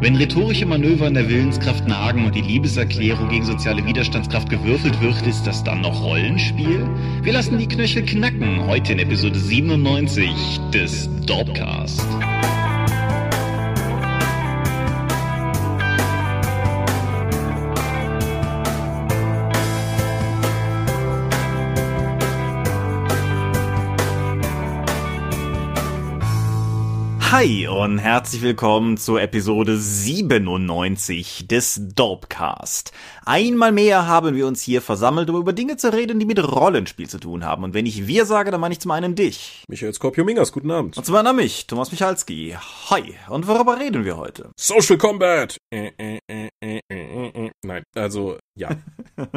Wenn rhetorische Manöver in der Willenskraft nagen und die Liebeserklärung gegen soziale Widerstandskraft gewürfelt wird, ist das dann noch Rollenspiel? Wir lassen die Knöchel knacken, heute in Episode 97 des Dorpcast. Hi und herzlich willkommen zur Episode 97 des Dorpcast. Einmal mehr haben wir uns hier versammelt, um über Dinge zu reden, die mit Rollenspiel zu tun haben. Und wenn ich wir sage, dann meine ich zum einen dich. Michael Skorpio-Mingers, guten Abend. Und zum anderen mich, Thomas Michalski. Hi. Und worüber reden wir heute? Social Combat! Äh, äh, äh, Nein, also ja.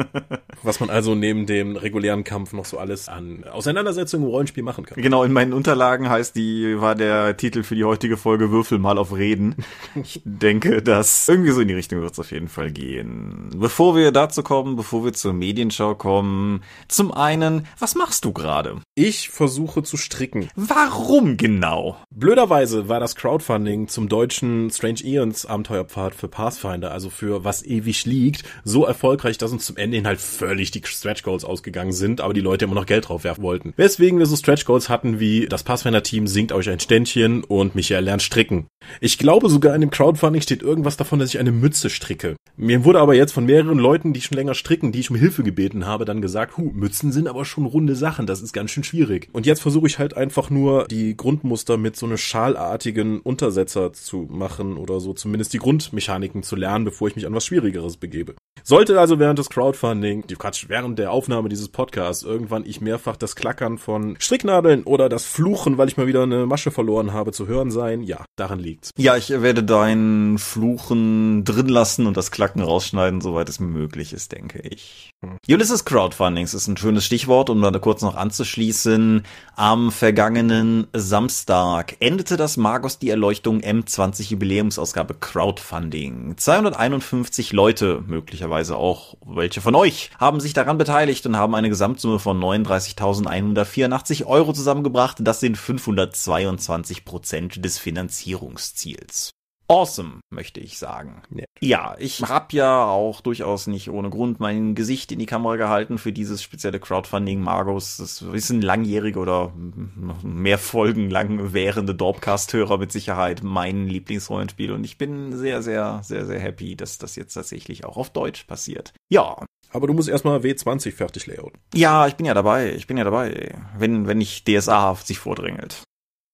Was man also neben dem regulären Kampf noch so alles an Auseinandersetzungen im Rollenspiel machen kann. Genau, in meinen Unterlagen heißt die, war der Titel für die heutige Folge Würfel mal auf Reden. Ich denke, dass irgendwie so in die Richtung wird es auf jeden Fall gehen. Bevor wir dazu kommen, bevor wir zur Medienschau kommen, zum einen, was machst du gerade? Ich versuche zu stricken. Warum genau? Blöderweise war das Crowdfunding zum deutschen Strange Eons Abenteuerpfad für Pathfinder, also für was ewig liegt liegt, so erfolgreich, dass uns zum Ende hin halt völlig die Stretch Goals ausgegangen sind, aber die Leute immer noch Geld drauf werfen wollten. Weswegen wir so Stretch Goals hatten wie das Pathfinder-Team singt euch ein Ständchen und Michael lernt stricken. Ich glaube sogar in dem Crowdfunding steht irgendwas davon, dass ich eine Mütze stricke. Mir wurde aber jetzt von mehreren Leuten, die schon länger stricken, die ich um Hilfe gebeten habe, dann gesagt, hu, Mützen sind aber schon runde Sachen, das ist ganz schön schwierig. Und jetzt versuche ich halt einfach nur die Grundmuster mit so einem schalartigen Untersetzer zu machen oder so, zumindest die Grundmechaniken zu lernen, bevor ich mich an was Schwierigeres beginne. gegebe Sollte also während des Crowdfunding, die Quatsch, während der Aufnahme dieses Podcasts irgendwann ich mehrfach das Klackern von Stricknadeln oder das Fluchen, weil ich mal wieder eine Masche verloren habe, zu hören sein, ja, daran liegt's. Ja, ich werde dein Fluchen drin lassen und das Klacken rausschneiden, soweit es mir möglich ist, denke ich. Hm. Ulysses Crowdfundings ist ein schönes Stichwort, um da kurz noch anzuschließen. Am vergangenen Samstag endete das Magos die Erleuchtung M20 Jubiläumsausgabe Crowdfunding. 251 Leute möglicherweise möglicherweise auch welche von euch, haben sich daran beteiligt und haben eine Gesamtsumme von 39.184 Euro zusammengebracht. Das sind 522 Prozent des Finanzierungsziels awesome, möchte ich sagen. Ja, ja ich habe ja auch durchaus nicht ohne Grund mein Gesicht in die Kamera gehalten für dieses spezielle Crowdfunding Margos. Das wissen langjährige oder mehr Folgen lang währende Dorpcast-Hörer mit Sicherheit mein Lieblingsrollenspiel und ich bin sehr, sehr, sehr, sehr happy, dass das jetzt tatsächlich auch auf Deutsch passiert. Ja, aber du musst erstmal W20 fertig layouten. Ja, ich bin ja dabei. Ich bin ja dabei. Wenn, wenn nicht DSA-haft sich vordrängelt.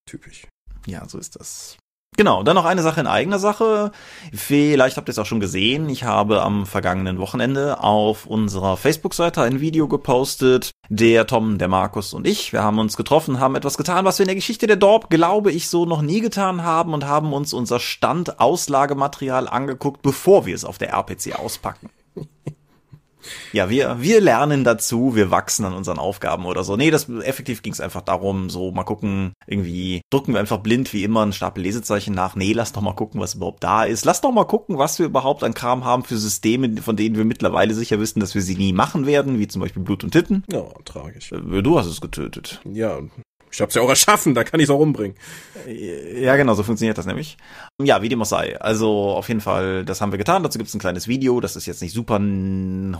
Typisch. Ja, so ist das. Genau, dann noch eine Sache in eigener Sache. Vielleicht habt ihr es auch schon gesehen. Ich habe am vergangenen Wochenende auf unserer Facebook-Seite ein Video gepostet. Der Tom, der Markus und ich, wir haben uns getroffen, haben etwas getan, was wir in der Geschichte der Dorp, glaube ich, so noch nie getan haben und haben uns unser Stand-Auslagematerial angeguckt, bevor wir es auf der RPC auspacken. Ja, wir, wir lernen dazu, wir wachsen an unseren Aufgaben oder so. Nee, das effektiv ging es einfach darum, so mal gucken, irgendwie drücken wir einfach blind wie immer einen Stapel Lesezeichen nach. Nee, lass doch mal gucken, was überhaupt da ist. Lass doch mal gucken, was wir überhaupt an Kram haben für Systeme, von denen wir mittlerweile sicher wissen, dass wir sie nie machen werden, wie zum Beispiel Blut und Titten. Ja, tragisch. Äh, du hast es getötet. Ja, ich hab's ja auch erschaffen, da kann ich's auch umbringen. Ja, genau, so funktioniert das nämlich. Ja, wie dem auch sei. Also auf jeden Fall, das haben wir getan. Dazu gibt's ein kleines Video. Das ist jetzt nicht super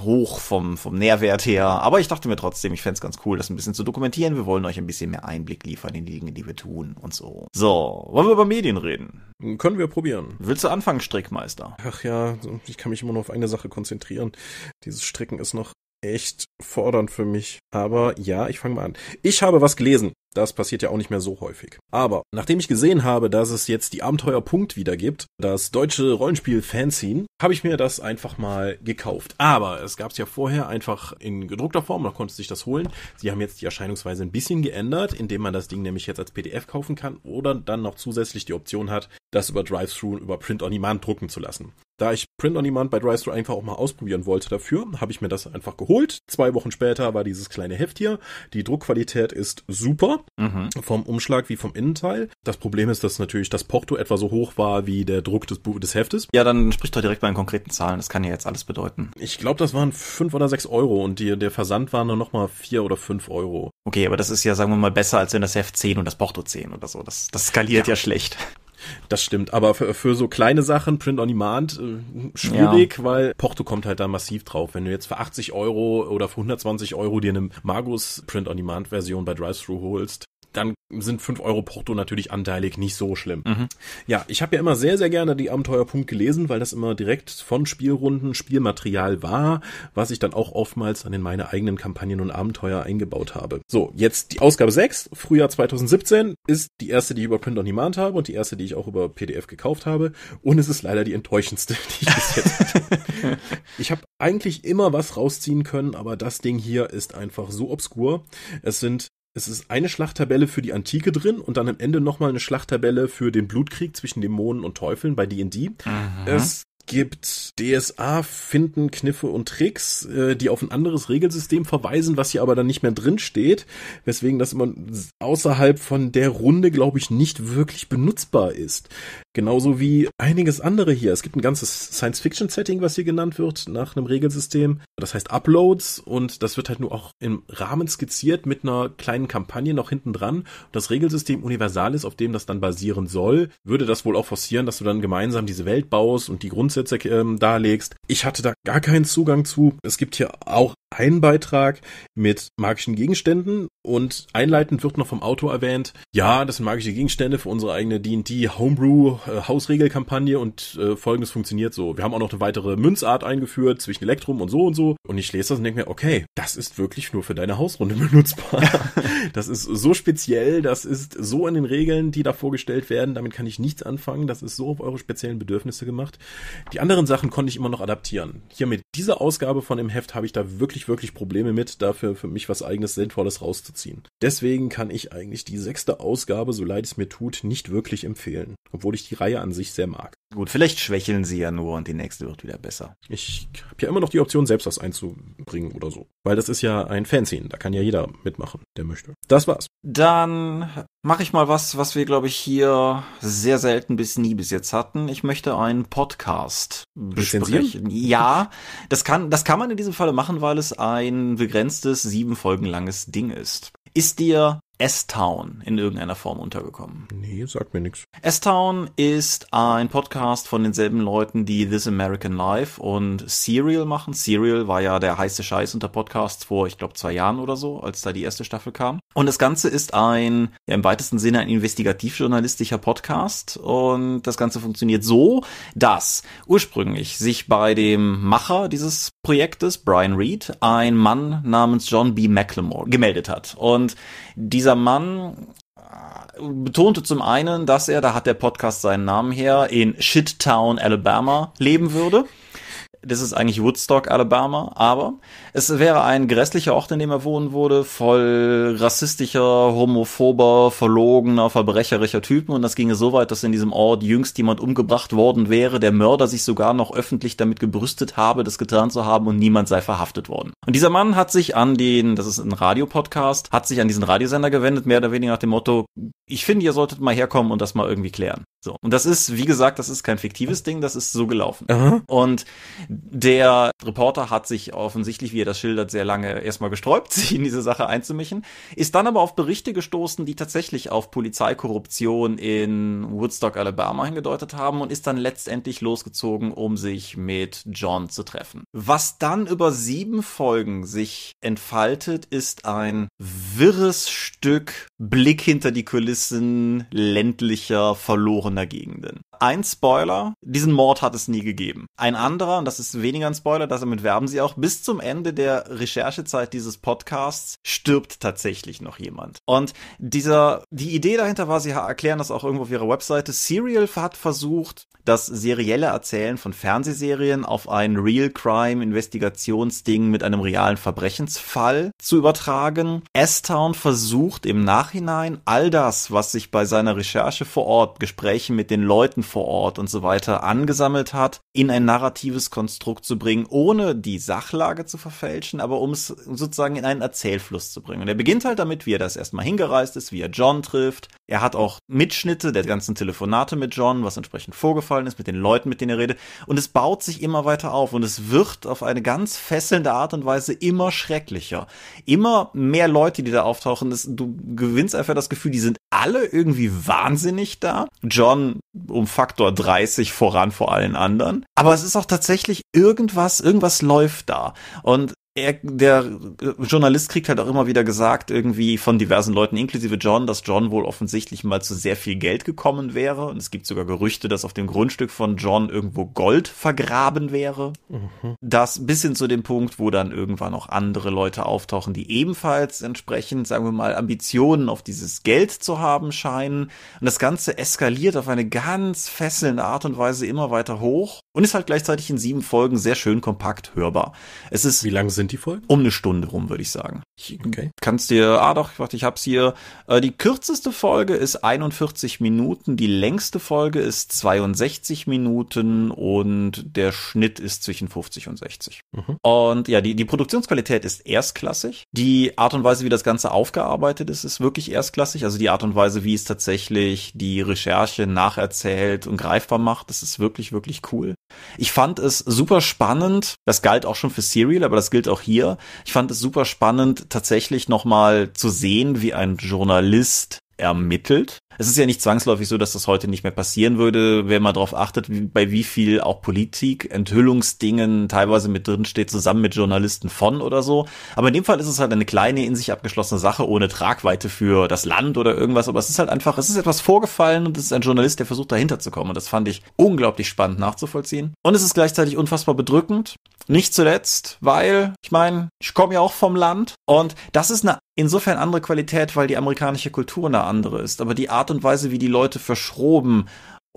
hoch vom, vom Nährwert her, aber ich dachte mir trotzdem, ich fände ganz cool, das ein bisschen zu dokumentieren. Wir wollen euch ein bisschen mehr Einblick liefern in die Dinge, die wir tun und so. So, wollen wir über Medien reden? Können wir probieren. Willst du anfangen, Strickmeister? Ach ja, ich kann mich immer nur auf eine Sache konzentrieren. Dieses Stricken ist noch echt fordernd für mich. Aber ja, ich fange mal an. Ich habe was gelesen. Das passiert ja auch nicht mehr so häufig. Aber nachdem ich gesehen habe, dass es jetzt die Abenteuerpunkt wieder gibt, das deutsche Rollenspiel-Fanzine, habe ich mir das einfach mal gekauft. Aber es gab es ja vorher einfach in gedruckter Form, man konnte sich das holen. Sie haben jetzt die Erscheinungsweise ein bisschen geändert, indem man das Ding nämlich jetzt als PDF kaufen kann oder dann noch zusätzlich die Option hat, das über Drive-Thru, über Print-on-Demand drucken zu lassen. Da ich Print on Demand bei Drystore einfach auch mal ausprobieren wollte dafür, habe ich mir das einfach geholt. Zwei Wochen später war dieses kleine Heft hier. Die Druckqualität ist super, mhm. vom Umschlag wie vom Innenteil. Das Problem ist, dass natürlich das Porto etwa so hoch war wie der Druck des, des Heftes. Ja, dann sprich doch direkt bei den konkreten Zahlen. Das kann ja jetzt alles bedeuten. Ich glaube, das waren fünf oder sechs Euro und die, der Versand war nur nochmal vier oder fünf Euro. Okay, aber das ist ja, sagen wir mal, besser als wenn das Heft zehn und das Porto zehn oder so. Das, das skaliert ja, ja schlecht. Das stimmt, aber für, für so kleine Sachen, Print on Demand, äh, schwierig, ja. weil Porto kommt halt da massiv drauf. Wenn du jetzt für 80 Euro oder für 120 Euro dir eine Magus Print on Demand Version bei Drive-Thru holst, dann sind fünf Euro Porto natürlich anteilig nicht so schlimm. Mhm. Ja, ich habe ja immer sehr, sehr gerne die Abenteuerpunkt gelesen, weil das immer direkt von Spielrunden Spielmaterial war, was ich dann auch oftmals an in meine eigenen Kampagnen und Abenteuer eingebaut habe. So, jetzt die Ausgabe 6, Frühjahr 2017, ist die erste, die ich über Print on Demand habe und die erste, die ich auch über PDF gekauft habe. Und es ist leider die enttäuschendste, die ich bis jetzt hatte. ich habe eigentlich immer was rausziehen können, aber das Ding hier ist einfach so obskur. Es sind es ist eine Schlachttabelle für die Antike drin und dann am Ende nochmal eine Schlachttabelle für den Blutkrieg zwischen Dämonen und Teufeln bei D&D. Mhm. Es gibt DSA-Finden, Kniffe und Tricks, äh, die auf ein anderes Regelsystem verweisen, was hier aber dann nicht mehr drin steht, weswegen das immer außerhalb von der Runde, glaube ich, nicht wirklich benutzbar ist. Genauso wie einiges andere hier. Es gibt ein ganzes Science-Fiction-Setting, was hier genannt wird, nach einem Regelsystem. Das heißt Uploads und das wird halt nur auch im Rahmen skizziert mit einer kleinen Kampagne noch hinten dran. Das Regelsystem universal ist, auf dem das dann basieren soll, würde das wohl auch forcieren, dass du dann gemeinsam diese Welt baust und die Grund Grundsätze ähm, darlegst. Ich hatte da gar keinen Zugang zu. Es gibt hier auch einen Beitrag mit magischen Gegenständen und einleitend wird noch vom Autor erwähnt, ja, das sind magische Gegenstände für unsere eigene D&D Homebrew äh, Hausregelkampagne und äh, folgendes funktioniert so. Wir haben auch noch eine weitere Münzart eingeführt zwischen Elektrum und so und so. Und ich lese das und denke mir, okay, das ist wirklich nur für deine Hausrunde benutzbar. das ist so speziell, das ist so in den Regeln, die da vorgestellt werden. Damit kann ich nichts anfangen. Das ist so auf eure speziellen Bedürfnisse gemacht. Die anderen Sachen konnte ich immer noch adaptieren. Hier mit dieser Ausgabe von dem Heft habe ich da wirklich, wirklich Probleme mit, dafür für mich was eigenes Sinnvolles rauszuziehen ziehen. Deswegen kann ich eigentlich die sechste Ausgabe, so leid es mir tut, nicht wirklich empfehlen, obwohl ich die Reihe an sich sehr mag. Gut, vielleicht schwächeln sie ja nur und die nächste wird wieder besser. Ich habe ja immer noch die Option, selbst was einzubringen oder so. Weil das ist ja ein Fanzine, da kann ja jeder mitmachen, der möchte. Das war's. Dann mache ich mal was, was wir, glaube ich, hier sehr selten bis nie bis jetzt hatten. Ich möchte einen Podcast besprechen. Ja, das kann, das kann man in diesem Falle machen, weil es ein begrenztes, sieben Folgen langes Ding ist. Ist dir S-Town in irgendeiner Form untergekommen? Nee, sagt mir nichts. S-Town ist ein Podcast von denselben Leuten, die This American Life und Serial machen. Serial war ja der heiße Scheiß unter Podcasts vor, ich glaube, zwei Jahren oder so, als da die erste Staffel kam. Und das Ganze ist ein, ja, im weitesten Sinne ein investigativjournalistischer Podcast. Und das Ganze funktioniert so, dass ursprünglich sich bei dem Macher dieses Projektes, Brian Reed, ein Mann namens John B. McLemore gemeldet hat. Und dieser Mann äh, betonte zum einen, dass er, da hat der Podcast seinen Namen her, in Shittown, Alabama leben würde. Das ist eigentlich Woodstock, Alabama, aber es wäre ein grässlicher Ort, in dem er wohnen würde, voll rassistischer, homophober, verlogener, verbrecherischer Typen. Und das ginge so weit, dass in diesem Ort jüngst jemand umgebracht worden wäre, der Mörder sich sogar noch öffentlich damit gebrüstet habe, das getan zu haben und niemand sei verhaftet worden. Und dieser Mann hat sich an den, das ist ein Radiopodcast, hat sich an diesen Radiosender gewendet, mehr oder weniger nach dem Motto, ich finde, ihr solltet mal herkommen und das mal irgendwie klären. So. Und das ist, wie gesagt, das ist kein fiktives Ding, das ist so gelaufen. Aha. Und der Reporter hat sich offensichtlich, wie er das schildert, sehr lange erstmal gesträubt, sich in diese Sache einzumischen, ist dann aber auf Berichte gestoßen, die tatsächlich auf Polizeikorruption in Woodstock, Alabama hingedeutet haben und ist dann letztendlich losgezogen, um sich mit John zu treffen. Was dann über sieben Folgen sich entfaltet, ist ein wirres Stück Blick hinter die Kulissen ländlicher, verlorener Gegenden. Ein Spoiler, diesen Mord hat es nie gegeben. Ein anderer, und das das ist weniger ein Spoiler, das damit werben sie auch, bis zum Ende der Recherchezeit dieses Podcasts stirbt tatsächlich noch jemand. Und dieser, die Idee dahinter war, sie erklären das auch irgendwo auf ihrer Webseite, Serial hat versucht, das serielle Erzählen von Fernsehserien auf ein Real Crime Investigationsding mit einem realen Verbrechensfall zu übertragen. S-Town versucht im Nachhinein all das, was sich bei seiner Recherche vor Ort, Gesprächen mit den Leuten vor Ort und so weiter angesammelt hat, in ein narratives Konstrukt zu bringen, ohne die Sachlage zu verfälschen, aber um es sozusagen in einen Erzählfluss zu bringen. Und er beginnt halt damit, wie er das erstmal hingereist ist, wie er John trifft. Er hat auch Mitschnitte der ganzen Telefonate mit John, was entsprechend vorgefallen ist, mit den Leuten, mit denen er redet. Und es baut sich immer weiter auf und es wird auf eine ganz fesselnde Art und Weise immer schrecklicher. Immer mehr Leute, die da auftauchen, das, du gewinnst einfach das Gefühl, die sind alle irgendwie wahnsinnig da. John um Faktor 30 voran vor allen anderen. Aber es ist auch tatsächlich tatsächlich irgendwas, irgendwas läuft da. Und er, der äh, Journalist kriegt halt auch immer wieder gesagt, irgendwie von diversen Leuten, inklusive John, dass John wohl offensichtlich mal zu sehr viel Geld gekommen wäre. Und es gibt sogar Gerüchte, dass auf dem Grundstück von John irgendwo Gold vergraben wäre. Mhm. Das bis hin zu dem Punkt, wo dann irgendwann auch andere Leute auftauchen, die ebenfalls entsprechend, sagen wir mal, Ambitionen auf dieses Geld zu haben scheinen. Und das Ganze eskaliert auf eine ganz fesselnde Art und Weise immer weiter hoch und ist halt gleichzeitig in sieben Folgen sehr schön kompakt hörbar. Es ist. Wie lang sind sind die Folgen? Um eine Stunde rum, würde ich sagen. Ich okay. Kannst dir, ah doch, ich, ich hab's hier. Äh, die kürzeste Folge ist 41 Minuten, die längste Folge ist 62 Minuten und der Schnitt ist zwischen 50 und 60. Mhm. Und ja, die, die Produktionsqualität ist erstklassig. Die Art und Weise, wie das Ganze aufgearbeitet ist, ist wirklich erstklassig. Also die Art und Weise, wie es tatsächlich die Recherche nacherzählt und greifbar macht, das ist wirklich, wirklich cool. Ich fand es super spannend. Das galt auch schon für Serial, aber das gilt auch auch hier. Ich fand es super spannend, tatsächlich nochmal zu sehen, wie ein Journalist ermittelt. Es ist ja nicht zwangsläufig so, dass das heute nicht mehr passieren würde, wenn man darauf achtet, wie, bei wie viel auch Politik, Enthüllungsdingen teilweise mit drin steht, zusammen mit Journalisten von oder so. Aber in dem Fall ist es halt eine kleine, in sich abgeschlossene Sache, ohne Tragweite für das Land oder irgendwas. Aber es ist halt einfach, es ist etwas vorgefallen und es ist ein Journalist, der versucht dahinter zu kommen. Und das fand ich unglaublich spannend nachzuvollziehen. Und es ist gleichzeitig unfassbar bedrückend. Nicht zuletzt, weil, ich meine, ich komme ja auch vom Land und das ist eine insofern andere Qualität, weil die amerikanische Kultur eine andere ist. Aber die Art und Weise, wie die Leute verschroben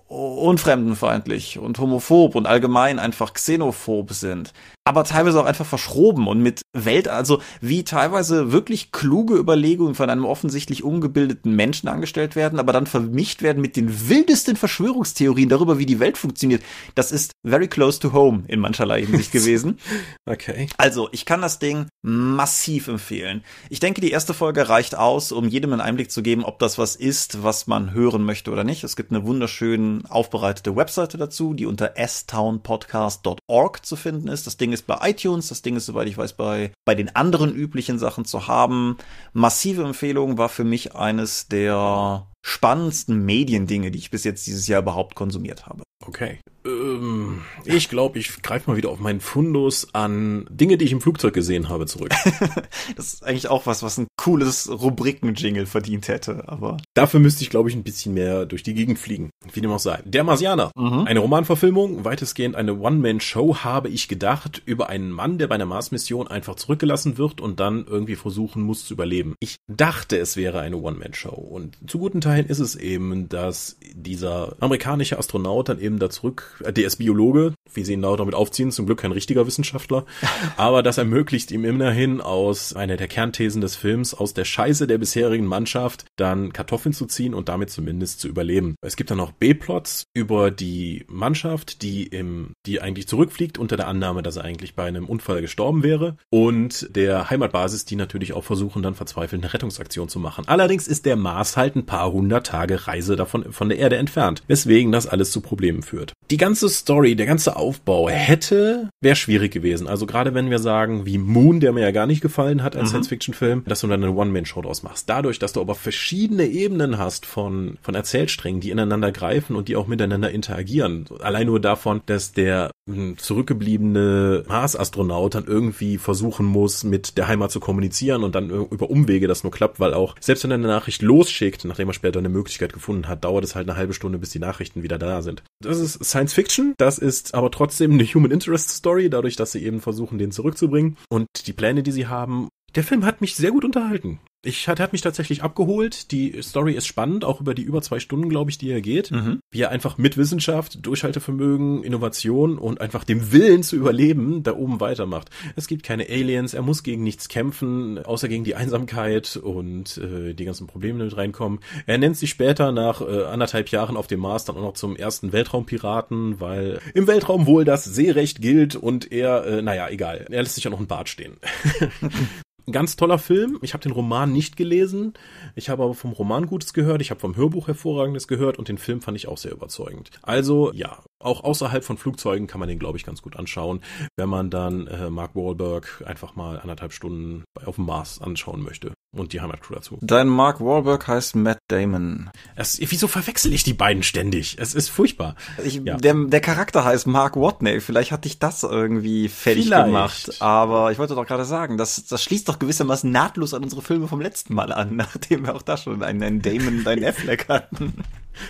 unfremdenfeindlich und homophob und allgemein einfach xenophob sind, aber teilweise auch einfach verschroben und mit Welt, also wie teilweise wirklich kluge Überlegungen von einem offensichtlich ungebildeten Menschen angestellt werden, aber dann vermischt werden mit den wildesten Verschwörungstheorien darüber, wie die Welt funktioniert. Das ist very close to home in mancherlei Hinsicht gewesen. Okay. Also, ich kann das Ding massiv empfehlen. Ich denke, die erste Folge reicht aus, um jedem einen Einblick zu geben, ob das was ist, was man hören möchte oder nicht. Es gibt eine wunderschöne aufbereitete Webseite dazu, die unter stownpodcast.org zu finden ist. Das Ding ist bei iTunes, das Ding ist, soweit ich weiß, bei, bei den anderen üblichen Sachen zu haben. Massive Empfehlung war für mich eines der spannendsten Mediendinge, die ich bis jetzt dieses Jahr überhaupt konsumiert habe. Okay. Ähm, ich glaube, ich greife mal wieder auf meinen Fundus an Dinge, die ich im Flugzeug gesehen habe, zurück. das ist eigentlich auch was, was ein cooles Rubriken-Jingle verdient hätte, aber. Dafür müsste ich, glaube ich, ein bisschen mehr durch die Gegend fliegen. Wie dem auch sei. Der Marsianer. Mhm. Eine Romanverfilmung, weitestgehend eine One-Man-Show, habe ich gedacht, über einen Mann, der bei einer Mars-Mission einfach zurückgelassen wird und dann irgendwie versuchen muss zu überleben. Ich dachte, es wäre eine One-Man-Show. Und zu guten Teilen ist es eben, dass dieser amerikanische Astronaut dann eben da zurück äh, der ist Biologe, wie sie ihn da damit aufziehen, zum Glück kein richtiger Wissenschaftler, aber das ermöglicht ihm immerhin aus einer der Kernthesen des Films, aus der Scheiße der bisherigen Mannschaft dann Kartoffeln zu ziehen und damit zumindest zu überleben. Es gibt dann noch B-Plots über die Mannschaft, die im, die eigentlich zurückfliegt unter der Annahme, dass er eigentlich bei einem Unfall gestorben wäre und der Heimatbasis, die natürlich auch versuchen, dann verzweifelt eine Rettungsaktion zu machen. Allerdings ist der Mars halt ein paar hundert Tage Reise davon, von der Erde entfernt, weswegen das alles zu Problemen führt. Die die ganze Story, der ganze Aufbau hätte, wäre schwierig gewesen. Also gerade wenn wir sagen, wie Moon, der mir ja gar nicht gefallen hat als mhm. Science-Fiction-Film, dass du dann eine One-Man-Show draus machst. Dadurch, dass du aber verschiedene Ebenen hast von, von Erzählsträngen, die ineinander greifen und die auch miteinander interagieren. Allein nur davon, dass der hm, zurückgebliebene Mars-Astronaut dann irgendwie versuchen muss, mit der Heimat zu kommunizieren und dann über Umwege das nur klappt, weil auch selbst wenn er eine Nachricht losschickt, nachdem er später eine Möglichkeit gefunden hat, dauert es halt eine halbe Stunde, bis die Nachrichten wieder da sind. Das ist Science Science Fiction. Das ist aber trotzdem eine Human Interest Story, dadurch, dass sie eben versuchen, den zurückzubringen und die Pläne, die sie haben. Der Film hat mich sehr gut unterhalten ich hat, hat mich tatsächlich abgeholt. Die Story ist spannend, auch über die über zwei Stunden, glaube ich, die er geht. Mhm. Wie er einfach mit Wissenschaft, Durchhaltevermögen, Innovation und einfach dem Willen zu überleben da oben weitermacht. Es gibt keine Aliens, er muss gegen nichts kämpfen, außer gegen die Einsamkeit und äh, die ganzen Probleme, die mit reinkommen. Er nennt sich später nach äh, anderthalb Jahren auf dem Mars dann auch noch zum ersten Weltraumpiraten, weil im Weltraum wohl das Seerecht gilt und er, äh, naja, egal. Er lässt sich ja noch ein Bart stehen. ganz toller Film. Ich habe den Roman nicht gelesen. Ich habe aber vom Roman Gutes gehört. Ich habe vom Hörbuch Hervorragendes gehört und den Film fand ich auch sehr überzeugend. Also ja, auch außerhalb von Flugzeugen kann man den, glaube ich, ganz gut anschauen, wenn man dann äh, Mark Wahlberg einfach mal anderthalb Stunden auf dem Mars anschauen möchte. Und die Heimatcrew dazu. Dein Mark Wahlberg heißt Matt Damon. Es, wieso verwechsel ich die beiden ständig? Es ist furchtbar. Ich, ja. der, der Charakter heißt Mark Watney. Vielleicht hat dich das irgendwie fertig Vielleicht. gemacht. Aber ich wollte doch gerade sagen, das, das schließt doch doch gewissermaßen nahtlos an unsere Filme vom letzten Mal an, nachdem wir auch da schon einen, einen Damon und einen Affleck hatten.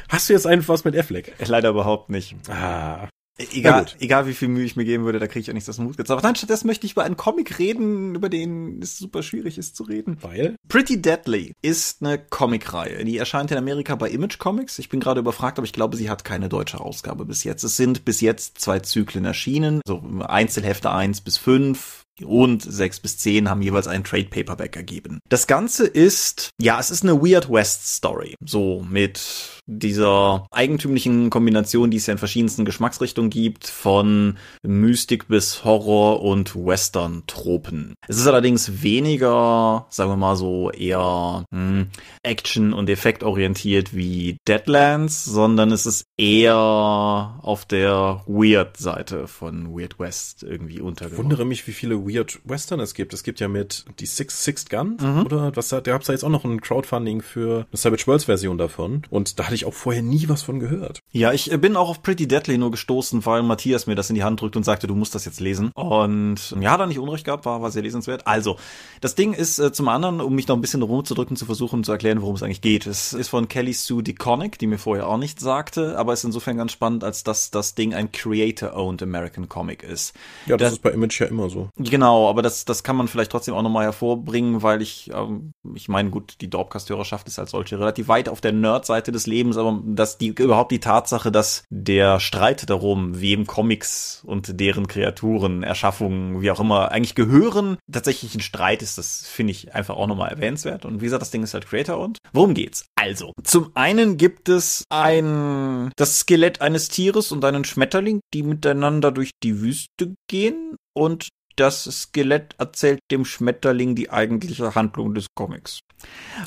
Hast du jetzt einen was mit Affleck? Äh, leider überhaupt nicht. Ah. Egal, egal wie viel Mühe ich mir geben würde, da kriege ich auch nichts aus dem Hut gezogen. Aber dann stattdessen möchte ich über einen Comic reden, über den es super schwierig ist zu reden. Weil? Pretty Deadly ist eine Comicreihe. Die erscheint in Amerika bei Image Comics. Ich bin gerade überfragt, aber ich glaube, sie hat keine deutsche Ausgabe bis jetzt. Es sind bis jetzt zwei Zyklen erschienen. Also Einzelhefte eins bis fünf und sechs bis zehn haben jeweils einen Trade Paperback ergeben. Das Ganze ist, ja, es ist eine Weird West Story. So mit dieser eigentümlichen Kombination, die es ja in verschiedensten Geschmacksrichtungen gibt, von Mystik bis Horror und Western-Tropen. Es ist allerdings weniger, sagen wir mal so, eher hm, Action- und Effektorientiert wie Deadlands, sondern es ist eher auf der Weird-Seite von Weird West irgendwie untergebracht. Ich wundere mich, wie viele Weird Westerners gibt. Es gibt ja mit die Six Sixth Gun mhm. oder was da gab es da jetzt auch noch ein Crowdfunding für eine Savage Worlds Version davon und da hatte ich auch vorher nie was von gehört. Ja, ich äh, bin auch auf Pretty Deadly nur gestoßen, weil Matthias mir das in die Hand drückt und sagte, du musst das jetzt lesen. Und ähm, ja, da nicht Unrecht gehabt, war, war sehr lesenswert. Also, das Ding ist äh, zum anderen, um mich noch ein bisschen rumzudrücken, zu versuchen zu erklären, worum es eigentlich geht. Es ist von Kelly Sue DeConnick, die mir vorher auch nichts sagte, aber ist insofern ganz spannend, als dass das Ding ein Creator-owned American Comic ist. Ja, das, das ist bei Image ja immer so. Genau Genau, aber das, das kann man vielleicht trotzdem auch nochmal hervorbringen, weil ich, ähm, ich meine, gut, die Dorpcast-Hörerschaft ist als solche relativ weit auf der Nerd-Seite des Lebens, aber dass die überhaupt die Tatsache, dass der Streit darum, wem Comics und deren Kreaturen, Erschaffungen, wie auch immer, eigentlich gehören, tatsächlich ein Streit ist, das finde ich einfach auch nochmal erwähnenswert. Und wie gesagt, das Ding ist halt Creator und worum geht's? Also, zum einen gibt es ein, das Skelett eines Tieres und einen Schmetterling, die miteinander durch die Wüste gehen und das Skelett erzählt dem Schmetterling die eigentliche Handlung des Comics.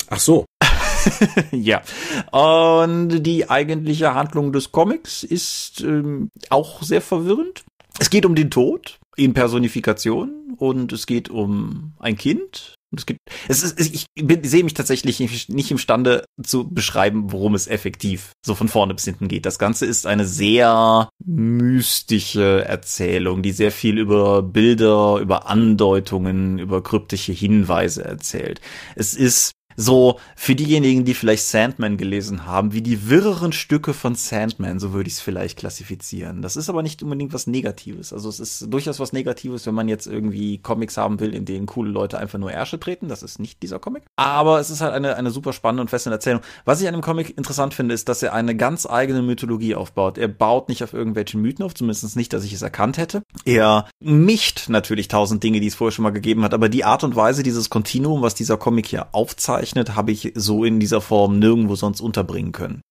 Ach so. ja. Und die eigentliche Handlung des Comics ist ähm, auch sehr verwirrend. Es geht um den Tod in Personifikation und es geht um ein Kind, und es gibt, es ist, ich bin, sehe mich tatsächlich nicht, nicht imstande zu beschreiben, worum es effektiv so von vorne bis hinten geht. Das Ganze ist eine sehr mystische Erzählung, die sehr viel über Bilder, über Andeutungen, über kryptische Hinweise erzählt. Es ist so für diejenigen, die vielleicht Sandman gelesen haben, wie die wirreren Stücke von Sandman, so würde ich es vielleicht klassifizieren. Das ist aber nicht unbedingt was Negatives. Also es ist durchaus was Negatives, wenn man jetzt irgendwie Comics haben will, in denen coole Leute einfach nur Ärsche treten. Das ist nicht dieser Comic. Aber es ist halt eine, eine super spannende und fesselnde Erzählung. Was ich an dem Comic interessant finde, ist, dass er eine ganz eigene Mythologie aufbaut. Er baut nicht auf irgendwelchen Mythen auf, zumindest nicht, dass ich es erkannt hätte. Er mischt natürlich tausend Dinge, die es vorher schon mal gegeben hat, aber die Art und Weise, dieses Kontinuum, was dieser Comic hier aufzeigt, gezeichnet, habe ich so in dieser Form nirgendwo sonst unterbringen können.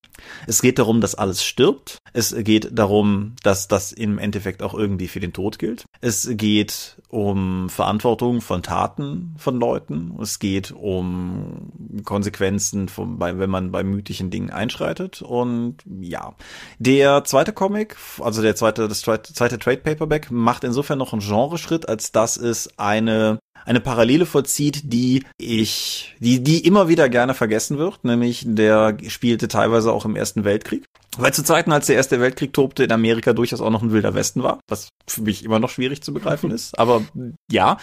Es geht darum, dass alles stirbt. Es geht darum, dass das im Endeffekt auch irgendwie für den Tod gilt. Es geht um Verantwortung von Taten von Leuten. Es geht um Konsequenzen, von, wenn man bei mythischen Dingen einschreitet. Und ja, der zweite Comic, also der zweite, das zweite Trade Paperback, macht insofern noch einen Genreschritt, als dass es eine eine Parallele vollzieht, die ich, die, die immer wieder gerne vergessen wird, nämlich der spielte teilweise auch im Ersten Weltkrieg. Weil zu Zeiten, als der Erste Weltkrieg tobte, in Amerika durchaus auch noch ein wilder Westen war, was für mich immer noch schwierig zu begreifen ist, aber ja.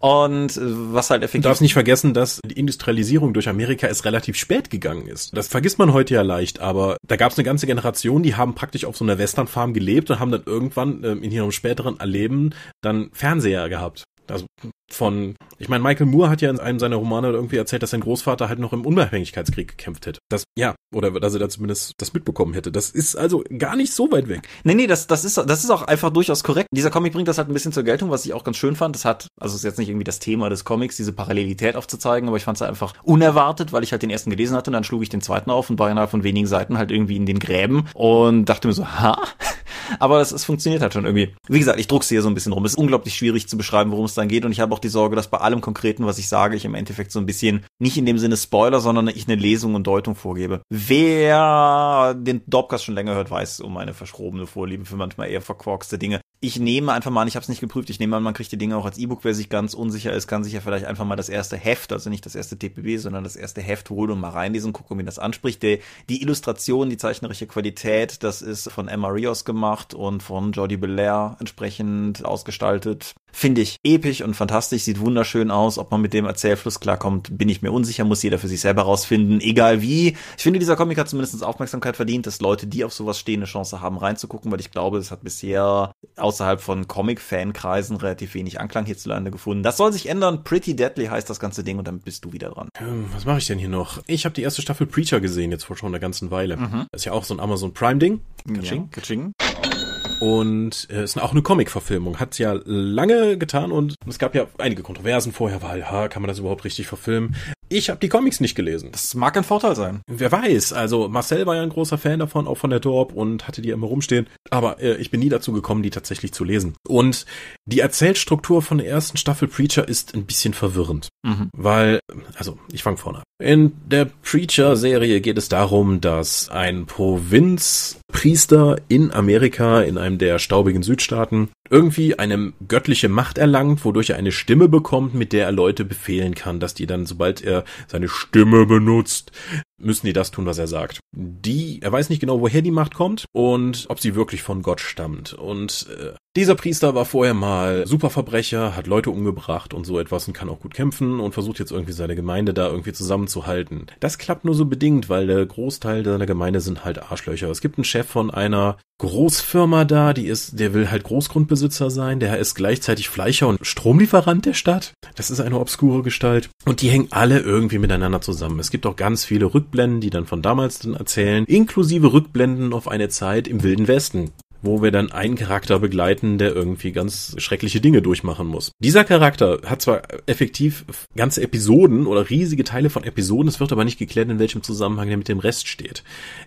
Und äh, was halt effektiv. Du darfst nicht vergessen, dass die Industrialisierung durch Amerika ist relativ spät gegangen ist. Das vergisst man heute ja leicht, aber da gab es eine ganze Generation, die haben praktisch auf so einer Westernfarm gelebt und haben dann irgendwann ähm, in ihrem späteren Erleben dann Fernseher gehabt. Also von, ich meine, Michael Moore hat ja in einem seiner Romane irgendwie erzählt, dass sein Großvater halt noch im Unabhängigkeitskrieg gekämpft hätte. Das, ja, oder dass er da zumindest das mitbekommen hätte. Das ist also gar nicht so weit weg. Nee, nee, das, das, ist, das ist auch einfach durchaus korrekt. Dieser Comic bringt das halt ein bisschen zur Geltung, was ich auch ganz schön fand. Das hat, also ist jetzt nicht irgendwie das Thema des Comics, diese Parallelität aufzuzeigen, aber ich fand es halt einfach unerwartet, weil ich halt den ersten gelesen hatte und dann schlug ich den zweiten auf und war innerhalb von wenigen Seiten halt irgendwie in den Gräben und dachte mir so, ha? Aber es, das funktioniert halt schon irgendwie. Wie gesagt, ich druck's hier so ein bisschen rum. Es ist unglaublich schwierig zu beschreiben, worum es dann geht. Und ich habe auch die Sorge, dass bei allem Konkreten, was ich sage, ich im Endeffekt so ein bisschen nicht in dem Sinne Spoiler, sondern ich eine Lesung und Deutung vorgebe. Wer den Dopcast schon länger hört, weiß um meine verschrobene Vorliebe für manchmal eher verquorkste Dinge ich nehme einfach mal an, ich habe es nicht geprüft, ich nehme an, man kriegt die Dinge auch als E-Book. Wer sich ganz unsicher ist, kann sich ja vielleicht einfach mal das erste Heft, also nicht das erste TPB, sondern das erste Heft holen und mal reinlesen, gucken, wie das anspricht. Die, die Illustration, die zeichnerische Qualität, das ist von Emma Rios gemacht und von Jordi Belair entsprechend ausgestaltet. Finde ich episch und fantastisch, sieht wunderschön aus. Ob man mit dem Erzählfluss klarkommt, bin ich mir unsicher, muss jeder für sich selber rausfinden. Egal wie. Ich finde, dieser Comic hat zumindest Aufmerksamkeit verdient, dass Leute, die auf sowas stehen, eine Chance haben, reinzugucken, weil ich glaube, es hat bisher außerhalb von Comic-Fankreisen relativ wenig Anklang hierzulande gefunden. Das soll sich ändern. Pretty Deadly heißt das ganze Ding und dann bist du wieder dran. Ähm, was mache ich denn hier noch? Ich habe die erste Staffel Preacher gesehen, jetzt vor schon einer ganzen Weile. Mhm. Das ist ja auch so ein Amazon Prime-Ding. Kaching, kaching. Und äh, ist auch eine Comic-Verfilmung. Hat ja lange getan und es gab ja einige Kontroversen vorher, weil, ha, kann man das überhaupt richtig verfilmen? ich habe die Comics nicht gelesen. Das mag ein Vorteil sein. Wer weiß. Also Marcel war ja ein großer Fan davon, auch von der Torb und hatte die immer rumstehen. Aber äh, ich bin nie dazu gekommen, die tatsächlich zu lesen. Und die Erzählstruktur von der ersten Staffel Preacher ist ein bisschen verwirrend. Mhm. Weil, also ich fange vorne an. In der Preacher-Serie geht es darum, dass ein Provinzpriester in Amerika, in einem der staubigen Südstaaten, irgendwie eine göttliche Macht erlangt, wodurch er eine Stimme bekommt, mit der er Leute befehlen kann, dass die dann, sobald er seine Stimme benutzt müssen die das tun, was er sagt. Die, er weiß nicht genau, woher die Macht kommt und ob sie wirklich von Gott stammt. Und äh, dieser Priester war vorher mal Superverbrecher, hat Leute umgebracht und so etwas und kann auch gut kämpfen und versucht jetzt irgendwie seine Gemeinde da irgendwie zusammenzuhalten. Das klappt nur so bedingt, weil der Großteil seiner Gemeinde sind halt Arschlöcher. Es gibt einen Chef von einer Großfirma da, die ist, der will halt Großgrundbesitzer sein, der ist gleichzeitig Fleischer und Stromlieferant der Stadt. Das ist eine obskure Gestalt. Und die hängen alle irgendwie miteinander zusammen. Es gibt auch ganz viele Rück Rückblenden, die dann von damals dann erzählen, inklusive Rückblenden auf eine Zeit im Wilden Westen wo wir dann einen Charakter begleiten, der irgendwie ganz schreckliche Dinge durchmachen muss. Dieser Charakter hat zwar effektiv ganze Episoden oder riesige Teile von Episoden, es wird aber nicht geklärt, in welchem Zusammenhang er mit dem Rest steht.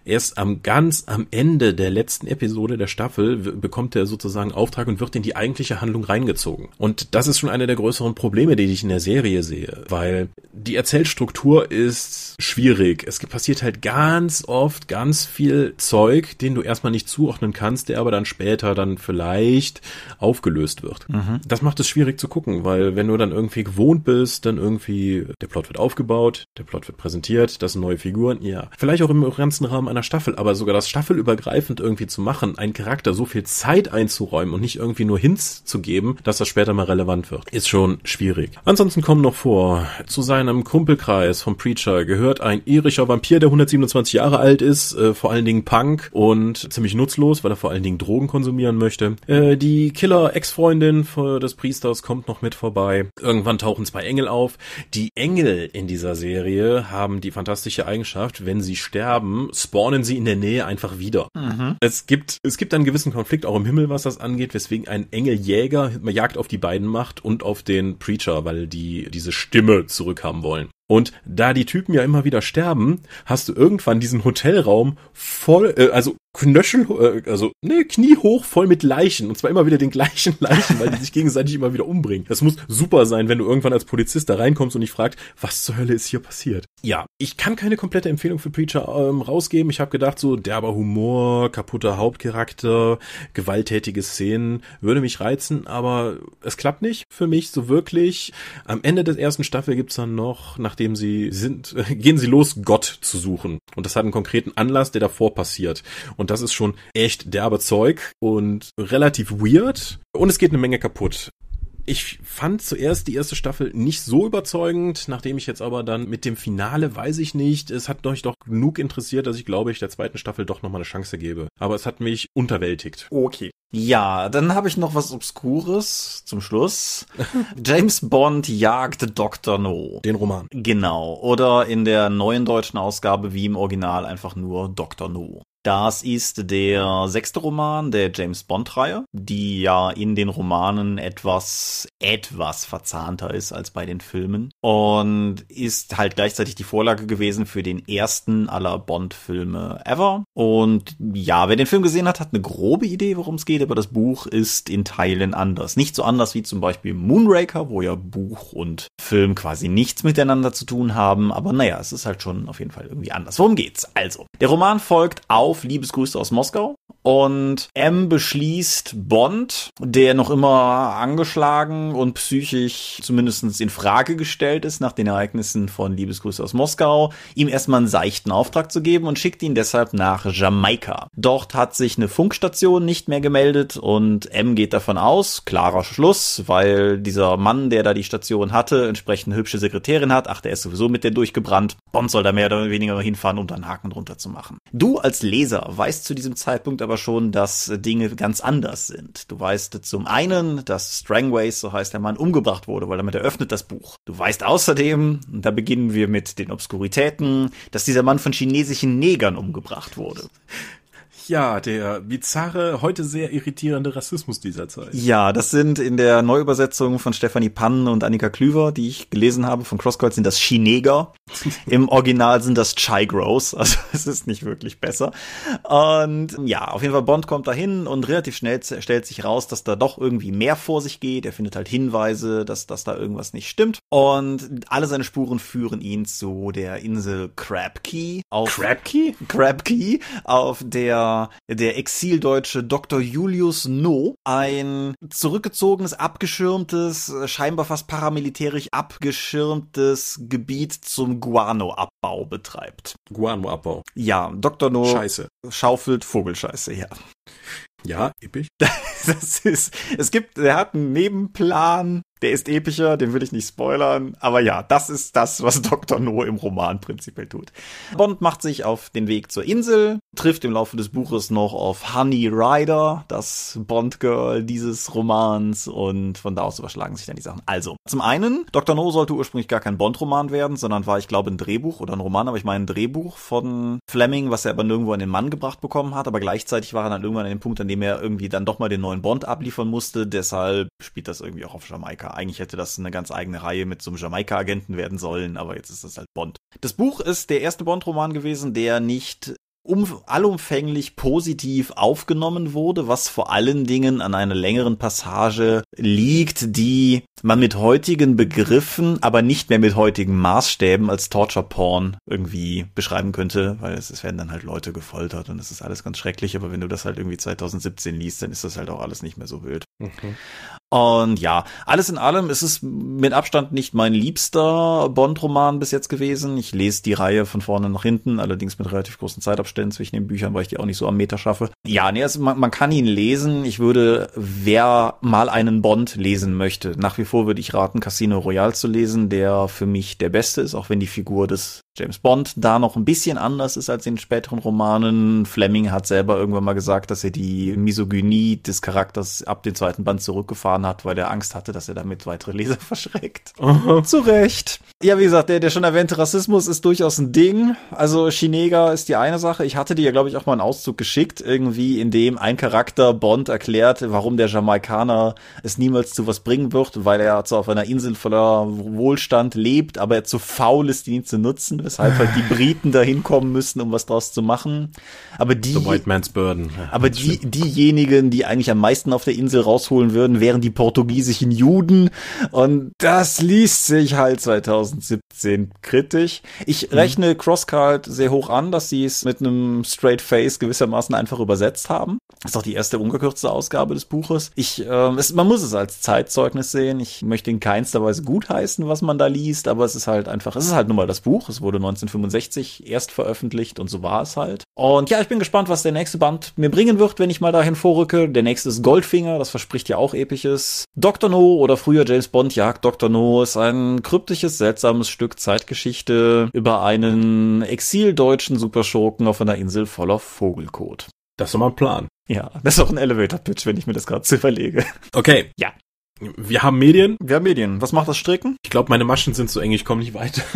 Erst am ganz am Ende der letzten Episode der Staffel bekommt er sozusagen Auftrag und wird in die eigentliche Handlung reingezogen. Und das ist schon eine der größeren Probleme, die ich in der Serie sehe, weil die Erzählstruktur ist schwierig. Es passiert halt ganz oft ganz viel Zeug, den du erstmal nicht zuordnen kannst, der aber dann später dann vielleicht aufgelöst wird. Mhm. Das macht es schwierig zu gucken, weil wenn du dann irgendwie gewohnt bist, dann irgendwie der Plot wird aufgebaut, der Plot wird präsentiert, das sind neue Figuren, ja. Vielleicht auch im ganzen Rahmen einer Staffel, aber sogar das staffelübergreifend irgendwie zu machen, einen Charakter so viel Zeit einzuräumen und nicht irgendwie nur Hints zu geben, dass das später mal relevant wird, ist schon schwierig. Ansonsten kommen noch vor, zu seinem Kumpelkreis vom Preacher gehört ein irischer Vampir, der 127 Jahre alt ist, äh, vor allen Dingen Punk und ziemlich nutzlos, weil er vor allen Dingen unbedingt Drogen konsumieren möchte. Äh, die Killer-Ex-Freundin des Priesters kommt noch mit vorbei. Irgendwann tauchen zwei Engel auf. Die Engel in dieser Serie haben die fantastische Eigenschaft, wenn sie sterben, spawnen sie in der Nähe einfach wieder. Mhm. Es gibt, es gibt einen gewissen Konflikt auch im Himmel, was das angeht, weswegen ein Engeljäger Jagd auf die beiden macht und auf den Preacher, weil die diese Stimme zurückhaben wollen. Und da die Typen ja immer wieder sterben, hast du irgendwann diesen Hotelraum voll, äh, also Knöchel, äh, also ne, kniehoch voll mit Leichen. Und zwar immer wieder den gleichen Leichen, weil die sich gegenseitig immer wieder umbringen. Das muss super sein, wenn du irgendwann als Polizist da reinkommst und dich fragt, was zur Hölle ist hier passiert? ja, ich kann keine komplette Empfehlung für Preacher ähm, rausgeben. Ich habe gedacht, so derber Humor, kaputter Hauptcharakter, gewalttätige Szenen würde mich reizen, aber es klappt nicht für mich so wirklich. Am Ende der ersten Staffel gibt's dann noch, nachdem sie sind, äh, gehen sie los, Gott zu suchen. Und das hat einen konkreten Anlass, der davor passiert. Und das ist schon echt derbe Zeug und relativ weird. Und es geht eine Menge kaputt ich fand zuerst die erste Staffel nicht so überzeugend, nachdem ich jetzt aber dann mit dem Finale weiß ich nicht. Es hat euch doch genug interessiert, dass ich glaube ich der zweiten Staffel doch nochmal eine Chance gebe. Aber es hat mich unterwältigt. Okay. Ja, dann habe ich noch was Obskures zum Schluss. James Bond jagt Dr. No. Den Roman. Genau. Oder in der neuen deutschen Ausgabe wie im Original einfach nur Dr. No. Das ist der sechste Roman der James Bond-Reihe, die ja in den Romanen etwas, etwas verzahnter ist als bei den Filmen und ist halt gleichzeitig die Vorlage gewesen für den ersten aller Bond-Filme ever. Und ja, wer den Film gesehen hat, hat eine grobe Idee, worum es geht, aber das Buch ist in Teilen anders. Nicht so anders wie zum Beispiel Moonraker, wo ja Buch und Film quasi nichts miteinander zu tun haben, aber naja, es ist halt schon auf jeden Fall irgendwie anders. Worum geht's? Also, der Roman folgt auf auf. Liebesgrüße aus Moskau und M beschließt Bond, der noch immer angeschlagen und psychisch zumindestens in Frage gestellt ist nach den Ereignissen von Liebesgrüße aus Moskau, ihm erstmal einen seichten Auftrag zu geben und schickt ihn deshalb nach Jamaika. Dort hat sich eine Funkstation nicht mehr gemeldet und M geht davon aus, klarer Schluss, weil dieser Mann, der da die Station hatte, entsprechend eine hübsche Sekretärin hat, ach, der ist sowieso mit der durchgebrannt. Bond soll da mehr oder weniger hinfahren, um dann Haken drunter zu machen. Du als Leser weißt zu diesem Zeitpunkt aber aber schon, dass Dinge ganz anders sind. Du weißt zum einen, dass Strangways, so heißt der Mann, umgebracht wurde, weil damit eröffnet das Buch. Du weißt außerdem, und da beginnen wir mit den Obskuritäten, dass dieser Mann von chinesischen Negern umgebracht wurde. Ja, der bizarre, heute sehr irritierende Rassismus dieser Zeit. Ja, das sind in der Neuübersetzung von Stefanie Pannen und Annika Klüver, die ich gelesen habe von Crosscult, sind das Chineger. Im Original sind das Chigros, also es ist nicht wirklich besser. Und ja, auf jeden Fall Bond kommt dahin und relativ schnell stellt sich raus, dass da doch irgendwie mehr vor sich geht. Er findet halt Hinweise, dass, dass da irgendwas nicht stimmt. Und alle seine Spuren führen ihn zu der Insel Crabkey. Crabkey? Crabkey, auf der war der Exildeutsche Dr. Julius No, ein zurückgezogenes, abgeschirmtes, scheinbar fast paramilitärisch abgeschirmtes Gebiet zum Guano-Abbau betreibt. Guano-Abbau. Ja, Dr. No Scheiße. schaufelt Vogelscheiße, ja. Ja, episch. das ist, es gibt, er hat einen Nebenplan, der ist epischer, den will ich nicht spoilern, aber ja, das ist das, was Dr. No im Roman prinzipiell tut. Bond macht sich auf den Weg zur Insel, trifft im Laufe des Buches noch auf Honey Rider, das Bond-Girl dieses Romans und von da aus überschlagen sich dann die Sachen. Also, zum einen, Dr. No sollte ursprünglich gar kein Bond-Roman werden, sondern war, ich glaube, ein Drehbuch oder ein Roman, aber ich meine ein Drehbuch von Fleming, was er aber nirgendwo an den Mann gebracht bekommen hat, aber gleichzeitig war er dann irgendwann an dem Punkt, an dem er irgendwie dann doch mal den neuen neuen Bond abliefern musste. Deshalb spielt das irgendwie auch auf Jamaika. Eigentlich hätte das eine ganz eigene Reihe mit so einem Jamaika-Agenten werden sollen, aber jetzt ist das halt Bond. Das Buch ist der erste Bond-Roman gewesen, der nicht um, allumfänglich positiv aufgenommen wurde, was vor allen Dingen an einer längeren Passage liegt, die man mit heutigen Begriffen, aber nicht mehr mit heutigen Maßstäben als Torture Porn irgendwie beschreiben könnte, weil es, es werden dann halt Leute gefoltert und es ist alles ganz schrecklich, aber wenn du das halt irgendwie 2017 liest, dann ist das halt auch alles nicht mehr so wild. Mhm. Und ja, alles in allem ist es mit Abstand nicht mein liebster Bond-Roman bis jetzt gewesen. Ich lese die Reihe von vorne nach hinten, allerdings mit relativ großen Zeitabständen zwischen den Büchern, weil ich die auch nicht so am Meter schaffe. Ja, nee, also man, man kann ihn lesen. Ich würde, wer mal einen Bond lesen möchte, nach wie vor würde ich raten, Casino Royale zu lesen, der für mich der beste ist, auch wenn die Figur des James Bond da noch ein bisschen anders ist als in späteren Romanen. Fleming hat selber irgendwann mal gesagt, dass er die Misogynie des Charakters ab dem zweiten Band zurückgefahren hat, weil er Angst hatte, dass er damit weitere Leser verschreckt. Oh. Zu Recht. Ja, wie gesagt, der, der schon erwähnte Rassismus ist durchaus ein Ding. Also Chinega ist die eine Sache. Ich hatte dir ja, glaube ich, auch mal einen Auszug geschickt, irgendwie, in dem ein Charakter Bond erklärt, warum der Jamaikaner es niemals zu was bringen wird, weil er zwar auf einer Insel voller Wohlstand lebt, aber er zu faul ist, ihn zu nutzen weshalb halt die Briten da hinkommen müssen, um was draus zu machen. Aber die, The White Man's Burden. Ja, aber die, diejenigen, die eigentlich am meisten auf der Insel rausholen würden, wären die portugiesischen Juden. Und das liest sich halt 2017 kritisch. Ich mhm. rechne mhm. Crosscard halt sehr hoch an, dass sie es mit einem Straight Face gewissermaßen einfach übersetzt haben. Das ist auch die erste ungekürzte Ausgabe des Buches. Ich, äh, es, man muss es als Zeitzeugnis sehen. Ich möchte in keinster Weise gutheißen, was man da liest, aber es ist halt einfach, es ist halt nun mal das Buch. Es wurde wurde 1965 erst veröffentlicht und so war es halt. Und ja, ich bin gespannt, was der nächste Band mir bringen wird, wenn ich mal dahin vorrücke. Der nächste ist Goldfinger, das verspricht ja auch episches. Dr. No oder früher James Bond jagt Dr. No ist ein kryptisches, seltsames Stück Zeitgeschichte über einen exildeutschen Superschurken auf einer Insel voller Vogelkot. Das ist doch mal ein Plan. Ja, das ist auch ein Elevator-Pitch, wenn ich mir das gerade so überlege. Okay. Ja. Wir haben Medien. Wir haben Medien. Was macht das Stricken? Ich glaube, meine Maschen sind zu eng, ich komme nicht weiter.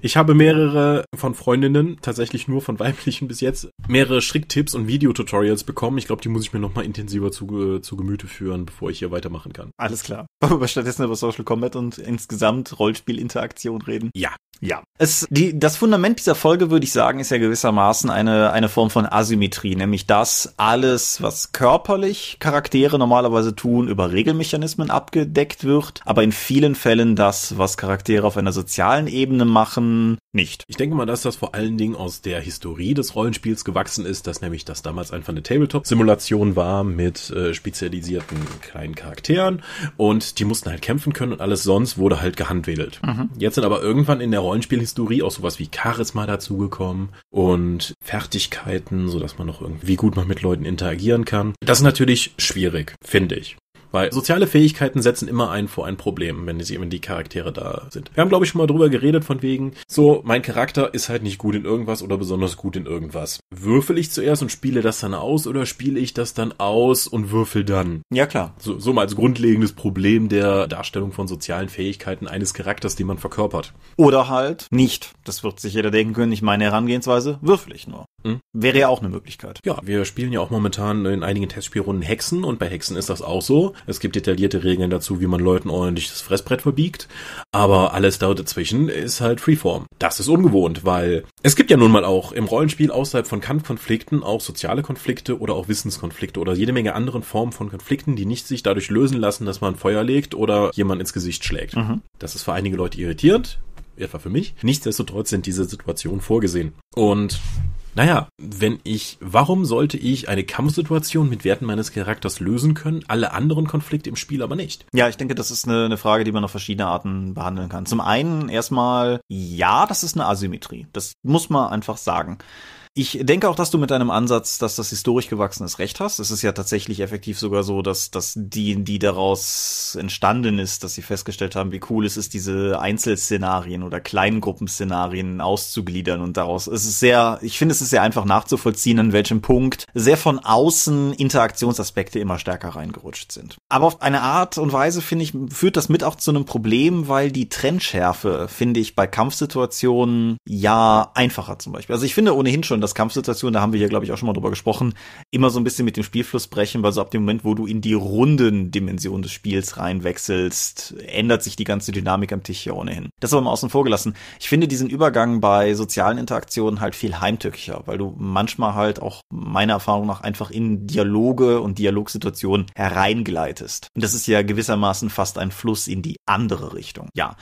Ich habe mehrere von Freundinnen, tatsächlich nur von weiblichen bis jetzt, mehrere Stricktipps und Videotutorials bekommen. Ich glaube, die muss ich mir nochmal intensiver zu, äh, zu Gemüte führen, bevor ich hier weitermachen kann. Alles klar. Wollen wir stattdessen über Social Combat und insgesamt Rollspielinteraktion reden? Ja, ja. Es, die, das Fundament dieser Folge, würde ich sagen, ist ja gewissermaßen eine, eine Form von Asymmetrie, nämlich dass alles, was körperlich Charaktere normalerweise tun, über Regelmechanismen abgedeckt wird, aber in vielen Fällen das, was Charaktere auf einer sozialen Ebene machen, nicht. Ich denke mal, dass das vor allen Dingen aus der Historie des Rollenspiels gewachsen ist, dass nämlich das damals einfach eine Tabletop-Simulation war mit äh, spezialisierten kleinen Charakteren und die mussten halt kämpfen können und alles sonst wurde halt gehandwedelt. Mhm. Jetzt sind aber irgendwann in der Roll Rollenspielhistorie auch sowas wie Charisma dazugekommen und Fertigkeiten, so dass man noch irgendwie gut man mit Leuten interagieren kann. Das ist natürlich schwierig, finde ich. Weil soziale Fähigkeiten setzen immer einen vor ein Problem, wenn die, eben die Charaktere da sind. Wir haben, glaube ich, schon mal drüber geredet, von wegen, so, mein Charakter ist halt nicht gut in irgendwas oder besonders gut in irgendwas. Würfel ich zuerst und spiele das dann aus oder spiele ich das dann aus und würfel dann? Ja, klar. So, so mal als grundlegendes Problem der Darstellung von sozialen Fähigkeiten eines Charakters, den man verkörpert. Oder halt nicht. Das wird sich jeder denken können. Ich meine Herangehensweise, würfel ich nur. Hm? Wäre ja auch eine Möglichkeit. Ja, wir spielen ja auch momentan in einigen Testspielrunden Hexen und bei Hexen ist das auch so. Es gibt detaillierte Regeln dazu, wie man Leuten ordentlich das Fressbrett verbiegt. Aber alles da dazwischen ist halt Freeform. Das ist ungewohnt, weil es gibt ja nun mal auch im Rollenspiel außerhalb von Kampfkonflikten auch soziale Konflikte oder auch Wissenskonflikte oder jede Menge anderen Formen von Konflikten, die nicht sich dadurch lösen lassen, dass man Feuer legt oder jemand ins Gesicht schlägt. Mhm. Das ist für einige Leute irritierend etwa für mich. Nichtsdestotrotz sind diese Situationen vorgesehen. Und naja, wenn ich, warum sollte ich eine Kampfsituation mit Werten meines Charakters lösen können, alle anderen Konflikte im Spiel aber nicht? Ja, ich denke, das ist eine, eine Frage, die man auf verschiedene Arten behandeln kann. Zum einen erstmal, ja, das ist eine Asymmetrie. Das muss man einfach sagen. Ich denke auch, dass du mit deinem Ansatz, dass das historisch gewachsen ist, recht hast. Es ist ja tatsächlich effektiv sogar so, dass dass die, die daraus entstanden ist, dass sie festgestellt haben, wie cool es ist, diese Einzelszenarien oder Kleingruppenszenarien auszugliedern und daraus. Es ist sehr, ich finde, es ist sehr einfach nachzuvollziehen, an welchem Punkt sehr von außen Interaktionsaspekte immer stärker reingerutscht sind. Aber auf eine Art und Weise, finde ich, führt das mit auch zu einem Problem, weil die Trennschärfe, finde ich, bei Kampfsituationen ja einfacher zum Beispiel. Also ich finde ohnehin schon, dass Kampfsituationen, da haben wir hier, glaube ich, auch schon mal drüber gesprochen, immer so ein bisschen mit dem Spielfluss brechen, weil so ab dem Moment, wo du in die Rundendimension des Spiels reinwechselst, ändert sich die ganze Dynamik am Tisch hier ohnehin. Das aber mal außen vor gelassen. Ich finde diesen Übergang bei sozialen Interaktionen halt viel heimtückischer, weil du manchmal halt auch meiner Erfahrung nach einfach in Dialoge und Dialogsituationen hereingleitest. Und das ist ja gewissermaßen fast ein Fluss in die andere Richtung. Ja,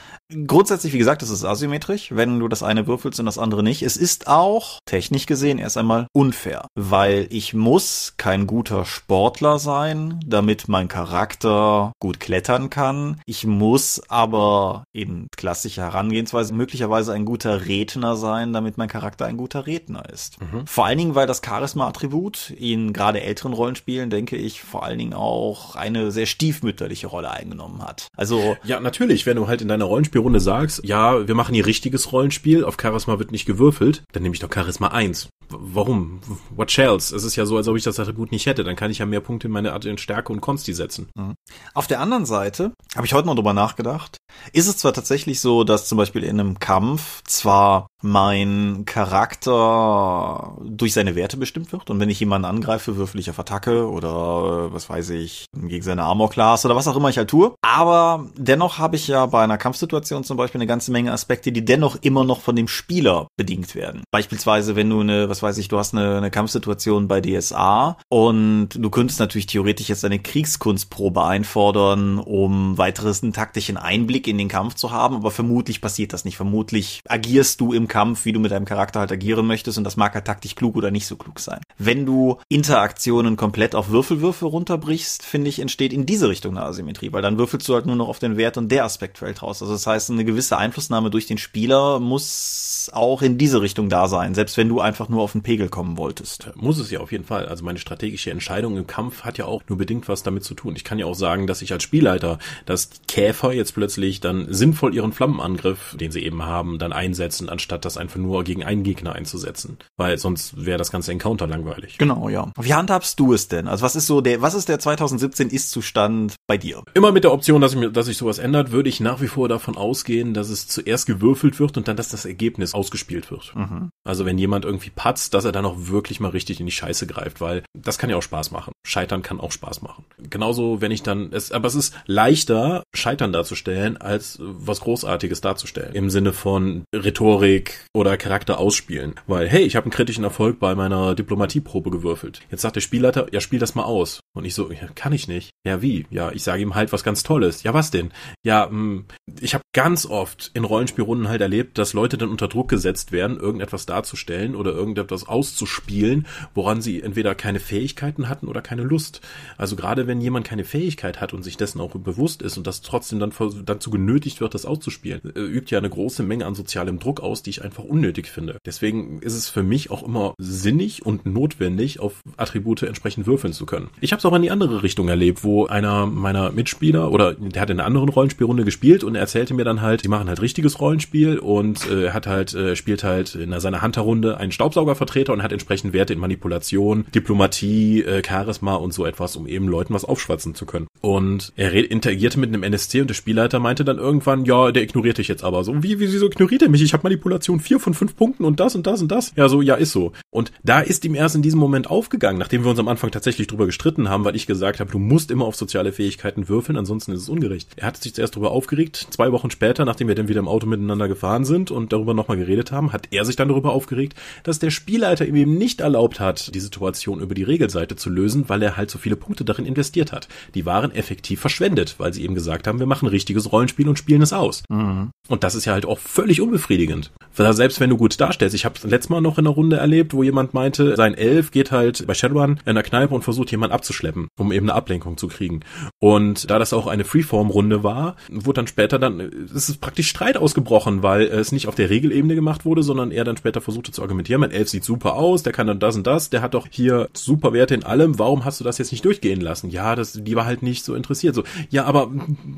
grundsätzlich, wie gesagt, es ist asymmetrisch, wenn du das eine würfelst und das andere nicht. Es ist auch technisch gesehen erst einmal unfair, weil ich muss kein guter Sportler sein, damit mein Charakter gut klettern kann. Ich muss aber in klassischer Herangehensweise möglicherweise ein guter Redner sein, damit mein Charakter ein guter Redner ist. Mhm. Vor allen Dingen, weil das Charisma-Attribut in gerade älteren Rollenspielen, denke ich, vor allen Dingen auch eine sehr stiefmütterliche Rolle eingenommen hat. Also ja, natürlich, wenn du halt in deiner Rollenspiel Runde sagst, ja, wir machen hier richtiges Rollenspiel, auf Charisma wird nicht gewürfelt, dann nehme ich doch Charisma 1 warum? What shells? Es ist ja so, als ob ich das Attribut nicht hätte. Dann kann ich ja mehr Punkte in meine Art in Stärke und Konsti setzen. Mhm. Auf der anderen Seite habe ich heute noch drüber nachgedacht. Ist es zwar tatsächlich so, dass zum Beispiel in einem Kampf zwar mein Charakter durch seine Werte bestimmt wird und wenn ich jemanden angreife, würfel ich auf Attacke oder was weiß ich, gegen seine Armor-Class oder was auch immer ich halt tue. Aber dennoch habe ich ja bei einer Kampfsituation zum Beispiel eine ganze Menge Aspekte, die dennoch immer noch von dem Spieler bedingt werden. Beispielsweise, wenn du eine, was weiß ich, du hast eine, eine Kampfsituation bei DSA und du könntest natürlich theoretisch jetzt eine Kriegskunstprobe einfordern, um weiteres einen taktischen Einblick in den Kampf zu haben, aber vermutlich passiert das nicht. Vermutlich agierst du im Kampf, wie du mit deinem Charakter halt agieren möchtest und das mag halt taktisch klug oder nicht so klug sein. Wenn du Interaktionen komplett auf Würfelwürfe runterbrichst, finde ich, entsteht in diese Richtung eine Asymmetrie, weil dann würfelst du halt nur noch auf den Wert und der Aspekt fällt raus. Also das heißt, eine gewisse Einflussnahme durch den Spieler muss auch in diese Richtung da sein, selbst wenn du einfach nur auf auf den Pegel kommen wolltest. Muss es ja auf jeden Fall. Also meine strategische Entscheidung im Kampf hat ja auch nur bedingt was damit zu tun. Ich kann ja auch sagen, dass ich als Spielleiter, dass Käfer jetzt plötzlich dann sinnvoll ihren Flammenangriff, den sie eben haben, dann einsetzen, anstatt das einfach nur gegen einen Gegner einzusetzen. Weil sonst wäre das ganze Encounter langweilig. Genau, ja. Wie handhabst du es denn? Also was ist so der, was ist der 2017 Ist-Zustand bei dir? Immer mit der Option, dass ich mir, dass sich sowas ändert, würde ich nach wie vor davon ausgehen, dass es zuerst gewürfelt wird und dann, dass das Ergebnis ausgespielt wird. Mhm. Also wenn jemand irgendwie Patt Platz, dass er dann auch wirklich mal richtig in die Scheiße greift, weil das kann ja auch Spaß machen. Scheitern kann auch Spaß machen. Genauso, wenn ich dann es, aber es ist leichter, Scheitern darzustellen, als was Großartiges darzustellen. Im Sinne von Rhetorik oder Charakter ausspielen. Weil, hey, ich habe einen kritischen Erfolg bei meiner Diplomatieprobe gewürfelt. Jetzt sagt der Spielleiter, ja, spiel das mal aus. Und ich so, ja, kann ich nicht. Ja, wie? Ja, ich sage ihm halt was ganz Tolles. Ja, was denn? Ja, mh, hm, ich habe ganz oft in Rollenspielrunden halt erlebt, dass Leute dann unter Druck gesetzt werden, irgendetwas darzustellen oder irgendetwas das auszuspielen, woran sie entweder keine Fähigkeiten hatten oder keine Lust. Also gerade wenn jemand keine Fähigkeit hat und sich dessen auch bewusst ist und das trotzdem dann dazu genötigt wird, das auszuspielen, äh, übt ja eine große Menge an sozialem Druck aus, die ich einfach unnötig finde. Deswegen ist es für mich auch immer sinnig und notwendig, auf Attribute entsprechend würfeln zu können. Ich habe es auch in die andere Richtung erlebt, wo einer meiner Mitspieler oder der hat in einer anderen Rollenspielrunde gespielt und er erzählte mir dann halt, die machen halt richtiges Rollenspiel und äh, hat halt äh, spielt halt in seiner Hunterrunde einen Staubsauger Vertreter und hat entsprechend Werte in Manipulation, Diplomatie, äh, Charisma und so etwas, um eben Leuten was aufschwatzen zu können. Und er interagierte mit einem NSC und der Spielleiter meinte dann irgendwann, ja, der ignoriert dich jetzt aber. So, wie, wie wieso ignoriert er mich? Ich habe Manipulation 4 von 5 Punkten und das und das und das. Ja, so, ja, ist so. Und da ist ihm erst in diesem Moment aufgegangen, nachdem wir uns am Anfang tatsächlich drüber gestritten haben, weil ich gesagt habe, du musst immer auf soziale Fähigkeiten würfeln, ansonsten ist es ungerecht. Er hat sich zuerst darüber aufgeregt, zwei Wochen später, nachdem wir dann wieder im Auto miteinander gefahren sind und darüber nochmal geredet haben, hat er sich dann darüber aufgeregt, dass der Sp Spielleiter ihm eben nicht erlaubt hat, die Situation über die Regelseite zu lösen, weil er halt so viele Punkte darin investiert hat. Die waren effektiv verschwendet, weil sie eben gesagt haben, wir machen richtiges Rollenspiel und spielen es aus. Mhm. Und das ist ja halt auch völlig unbefriedigend. Weil selbst wenn du gut darstellst, ich habe letztes Mal noch in einer Runde erlebt, wo jemand meinte, sein Elf geht halt bei Shadowrun in der Kneipe und versucht jemand abzuschleppen, um eben eine Ablenkung zu kriegen. Und da das auch eine Freeform-Runde war, wurde dann später dann, ist es praktisch Streit ausgebrochen, weil es nicht auf der Regelebene gemacht wurde, sondern er dann später versuchte zu argumentieren, mein Elf sieht super aus, der kann dann das und das, der hat doch hier super Werte in allem, warum hast du das jetzt nicht durchgehen lassen? Ja, das, die war halt nicht so interessiert. So, ja, aber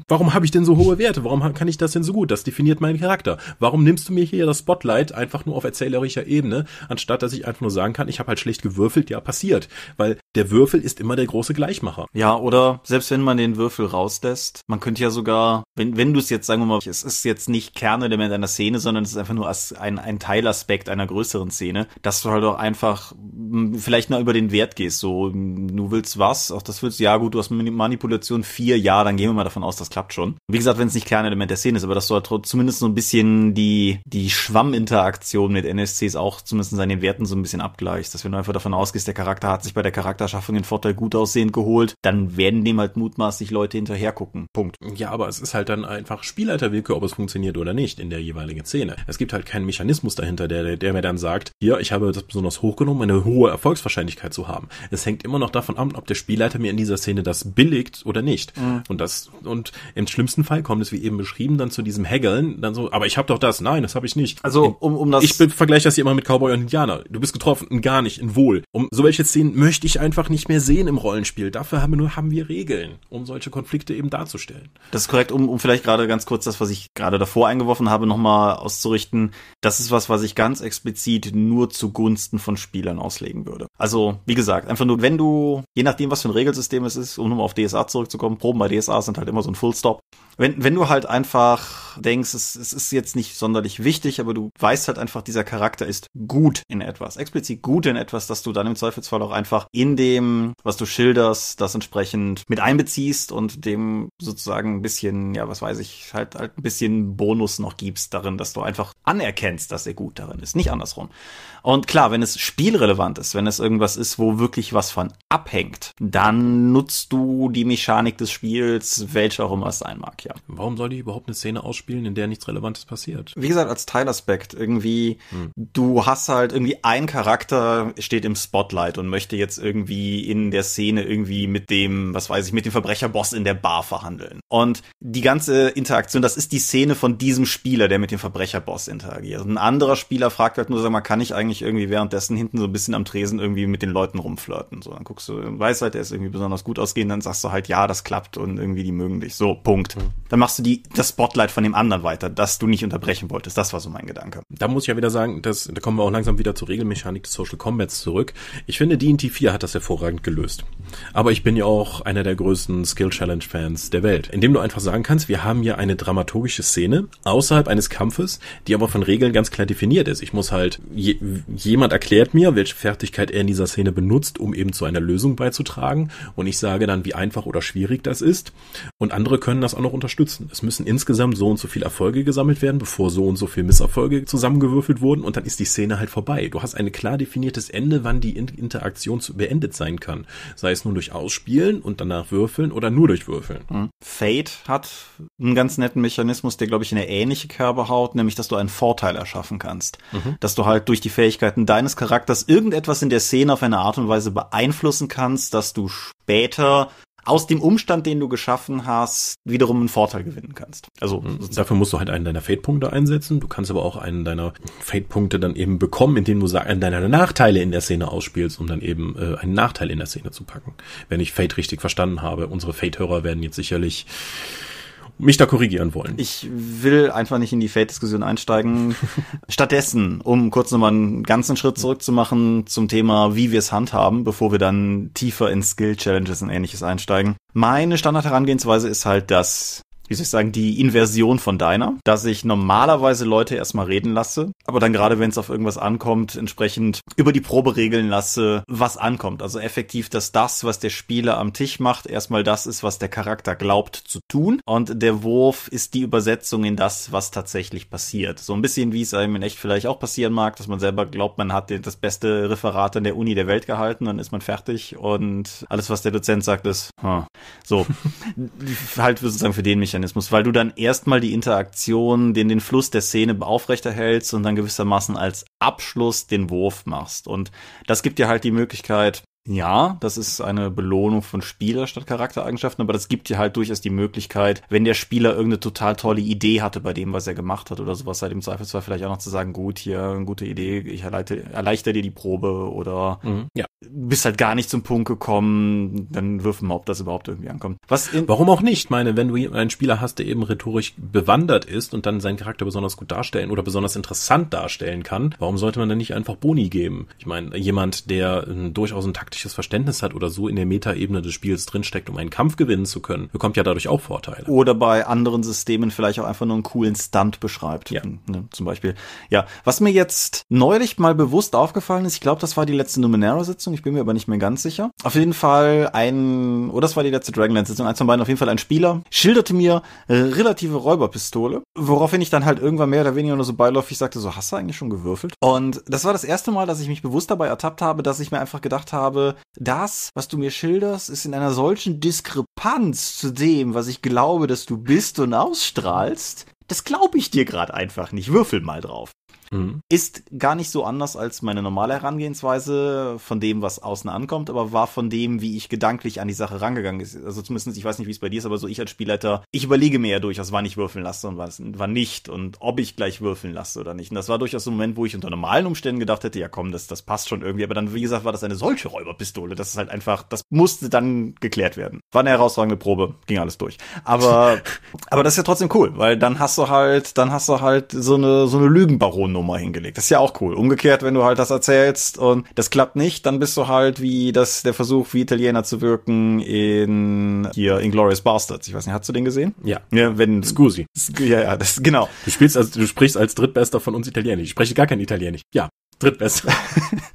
warum habe ich denn so hohe Werte? Warum kann ich das denn so gut? Das definiert meinen Charakter. Warum nimmst du mir hier das Spotlight einfach nur auf erzählerischer Ebene, anstatt dass ich einfach nur sagen kann, ich habe halt schlecht gewürfelt, ja, passiert. Weil der Würfel ist immer der große Gleichmacher. Ja, oder selbst wenn man den Würfel rauslässt, man könnte ja sogar, wenn, wenn du es jetzt, sagen wir mal, es ist jetzt nicht Kernelement einer Szene, sondern es ist einfach nur ein, ein Teilaspekt einer größeren Szene, dass du halt auch einfach vielleicht mal über den Wert gehst. So, du willst was, auch das willst du, ja gut, du hast Manipulation vier, ja, dann gehen wir mal davon aus, das klappt schon. Wie gesagt, wenn es nicht Kernelement der Szene ist, aber dass du zumindest so ein bisschen die, die Schwamminteraktion mit NSCs auch zumindest an den Werten so ein bisschen abgleichst. Dass wenn du einfach davon ausgehst, der Charakter hat sich bei der Charakterschaffung den Vorteil gut aussehend geholt, dann werden dem halt mutmaßlich Leute hinterher gucken. Punkt. Ja, aber es ist halt dann einfach Spielleiterwillkür, ob es funktioniert oder nicht in der jeweiligen Szene. Es gibt halt keinen Mechanismus dahinter, der, der mir dann sagt, hier, ich habe das besonders hochgenommen, meine hohe hohe Erfolgswahrscheinlichkeit zu haben. Es hängt immer noch davon ab, ob der Spielleiter mir in dieser Szene das billigt oder nicht. Mhm. Und das und im schlimmsten Fall kommt es wie eben beschrieben dann zu diesem Haggeln, dann so, aber ich habe doch das, nein, das habe ich nicht. Also um, um das ich vergleiche das hier immer mit Cowboy und Indianer. Du bist getroffen, gar nicht, in wohl. Um solche Szenen möchte ich einfach nicht mehr sehen im Rollenspiel. Dafür haben wir nur haben wir Regeln, um solche Konflikte eben darzustellen. Das ist korrekt, um, um vielleicht gerade ganz kurz das, was ich gerade davor eingeworfen habe, nochmal auszurichten. Das ist was, was ich ganz explizit nur zugunsten von Spielern auslege legen würde. Also, wie gesagt, einfach nur, wenn du, je nachdem, was für ein Regelsystem es ist, um nochmal auf DSA zurückzukommen, Proben bei DSA sind halt immer so ein Full Stop wenn, wenn du halt einfach denkst, es, es ist jetzt nicht sonderlich wichtig, aber du weißt halt einfach, dieser Charakter ist gut in etwas, explizit gut in etwas, dass du dann im Zweifelsfall auch einfach in dem, was du schilderst, das entsprechend mit einbeziehst und dem sozusagen ein bisschen, ja, was weiß ich, halt, halt ein bisschen Bonus noch gibst darin, dass du einfach anerkennst, dass er gut darin ist, nicht andersrum. Und klar, wenn es spielrelevant ist, wenn es irgendwas ist, wo wirklich was von abhängt, dann nutzt du die Mechanik des Spiels, welche auch immer es sein mag ja. Warum soll ich überhaupt eine Szene ausspielen, in der nichts Relevantes passiert? Wie gesagt, als Teilaspekt irgendwie, hm. du hast halt irgendwie ein Charakter steht im Spotlight und möchte jetzt irgendwie in der Szene irgendwie mit dem, was weiß ich, mit dem Verbrecherboss in der Bar verhandeln. Und die ganze Interaktion, das ist die Szene von diesem Spieler, der mit dem Verbrecherboss interagiert. ein anderer Spieler fragt halt nur, sag mal, kann ich eigentlich irgendwie währenddessen hinten so ein bisschen am Tresen irgendwie mit den Leuten rumflirten? So, dann guckst du, weißt halt, der ist irgendwie besonders gut ausgehend, dann sagst du halt, ja, das klappt und irgendwie die mögen dich. So, Punkt. Mhm dann machst du die, das Spotlight von dem anderen weiter, dass du nicht unterbrechen wolltest. Das war so mein Gedanke. Da muss ich ja wieder sagen, das, da kommen wir auch langsam wieder zur Regelmechanik des Social Combats zurück. Ich finde, D&T 4 hat das hervorragend gelöst. Aber ich bin ja auch einer der größten Skill Challenge Fans der Welt, indem du einfach sagen kannst, wir haben hier eine dramaturgische Szene außerhalb eines Kampfes, die aber von Regeln ganz klar definiert ist. Ich muss halt, je, jemand erklärt mir, welche Fertigkeit er in dieser Szene benutzt, um eben zu einer Lösung beizutragen. Und ich sage dann, wie einfach oder schwierig das ist. Und andere können das auch noch unter unterstützen. Es müssen insgesamt so und so viele Erfolge gesammelt werden, bevor so und so viele Misserfolge zusammengewürfelt wurden und dann ist die Szene halt vorbei. Du hast ein klar definiertes Ende, wann die Interaktion beendet sein kann. Sei es nur durch Ausspielen und danach würfeln oder nur durch Würfeln. Hm. Fate hat einen ganz netten Mechanismus, der, glaube ich, eine ähnliche Kerbe haut, nämlich, dass du einen Vorteil erschaffen kannst. Mhm. Dass du halt durch die Fähigkeiten deines Charakters irgendetwas in der Szene auf eine Art und Weise beeinflussen kannst, dass du später aus dem Umstand, den du geschaffen hast, wiederum einen Vorteil gewinnen kannst. Also mhm. dafür musst du halt einen deiner fade punkte einsetzen. Du kannst aber auch einen deiner fade punkte dann eben bekommen, indem du einen deiner Nachteile in der Szene ausspielst, um dann eben äh, einen Nachteil in der Szene zu packen. Wenn ich Fade richtig verstanden habe, unsere fade hörer werden jetzt sicherlich mich da korrigieren wollen. Ich will einfach nicht in die Fate-Diskussion einsteigen. Stattdessen, um kurz nochmal einen ganzen Schritt zurückzumachen zum Thema, wie wir es handhaben, bevor wir dann tiefer in Skill-Challenges und ähnliches einsteigen. Meine Standard-Herangehensweise ist halt, dass wie soll ich sagen, die Inversion von deiner, dass ich normalerweise Leute erstmal reden lasse, aber dann gerade wenn es auf irgendwas ankommt, entsprechend über die Probe regeln lasse, was ankommt. Also effektiv, dass das, was der Spieler am Tisch macht, erstmal das ist, was der Charakter glaubt zu tun. Und der Wurf ist die Übersetzung in das, was tatsächlich passiert. So ein bisschen wie es einem in echt vielleicht auch passieren mag, dass man selber glaubt, man hat das beste Referat an der Uni der Welt gehalten, dann ist man fertig und alles, was der Dozent sagt, ist, huh. so, halt sozusagen für den mich Mechanismus, weil du dann erstmal die Interaktion, den, den Fluss der Szene aufrechterhältst und dann gewissermaßen als Abschluss den Wurf machst. Und das gibt dir halt die Möglichkeit, ja, das ist eine Belohnung von Spieler statt Charaktereigenschaften, aber das gibt dir halt durchaus die Möglichkeit, wenn der Spieler irgendeine total tolle Idee hatte bei dem, was er gemacht hat oder sowas, halt im Zweifelsfall vielleicht auch noch zu sagen, gut, hier, eine gute Idee, ich erleite, erleichter dir die Probe oder mhm. ja. bist halt gar nicht zum Punkt gekommen, dann wirf mal, ob das überhaupt irgendwie ankommt. Was Warum auch nicht? meine, wenn du einen Spieler hast, der eben rhetorisch bewandert ist und dann seinen Charakter besonders gut darstellen oder besonders interessant darstellen kann, warum sollte man dann nicht einfach Boni geben? Ich meine, jemand, der äh, durchaus ein Taktik taktisches Verständnis hat oder so in der Metaebene des Spiels drinsteckt, um einen Kampf gewinnen zu können, bekommt ja dadurch auch Vorteile. Oder bei anderen Systemen vielleicht auch einfach nur einen coolen Stunt beschreibt. Ja. Ne, zum Beispiel. Ja, was mir jetzt neulich mal bewusst aufgefallen ist, ich glaube, das war die letzte Numenera-Sitzung, ich bin mir aber nicht mehr ganz sicher. Auf jeden Fall ein, oder oh, das war die letzte Dragonlance-Sitzung, eins von beiden, auf jeden Fall ein Spieler, schilderte mir äh, relative Räuberpistole, woraufhin ich dann halt irgendwann mehr oder weniger nur so beiläufig sagte, so hast du eigentlich schon gewürfelt? Und das war das erste Mal, dass ich mich bewusst dabei ertappt habe, dass ich mir einfach gedacht habe, das, was du mir schilderst, ist in einer solchen Diskrepanz zu dem, was ich glaube, dass du bist und ausstrahlst, das glaube ich dir gerade einfach nicht. Würfel mal drauf. Mhm. Ist gar nicht so anders als meine normale Herangehensweise von dem, was außen ankommt, aber war von dem, wie ich gedanklich an die Sache rangegangen ist. Also zumindest, ich weiß nicht, wie es bei dir ist, aber so ich als Spielleiter, ich überlege mir ja durchaus, wann ich würfeln lasse und wann nicht und ob ich gleich würfeln lasse oder nicht. Und das war durchaus so ein Moment, wo ich unter normalen Umständen gedacht hätte, ja komm, das, das passt schon irgendwie. Aber dann, wie gesagt, war das eine solche Räuberpistole. Das ist halt einfach, das musste dann geklärt werden. War eine herausragende Probe, ging alles durch. Aber, aber das ist ja trotzdem cool, weil dann hast du halt, dann hast du halt so eine, so eine Lügenbaron-Nummer Nummer hingelegt. Das ist ja auch cool. Umgekehrt, wenn du halt das erzählst und das klappt nicht, dann bist du halt wie das, der Versuch, wie Italiener zu wirken in hier Inglourious Bastards. Ich weiß nicht, hast du den gesehen? Ja. Ja, wenn. Scusi. Ja, ja, das, genau. Du spielst also, du sprichst als Drittbester von uns Italienisch. Ich spreche gar kein Italienisch. Ja, Drittbester.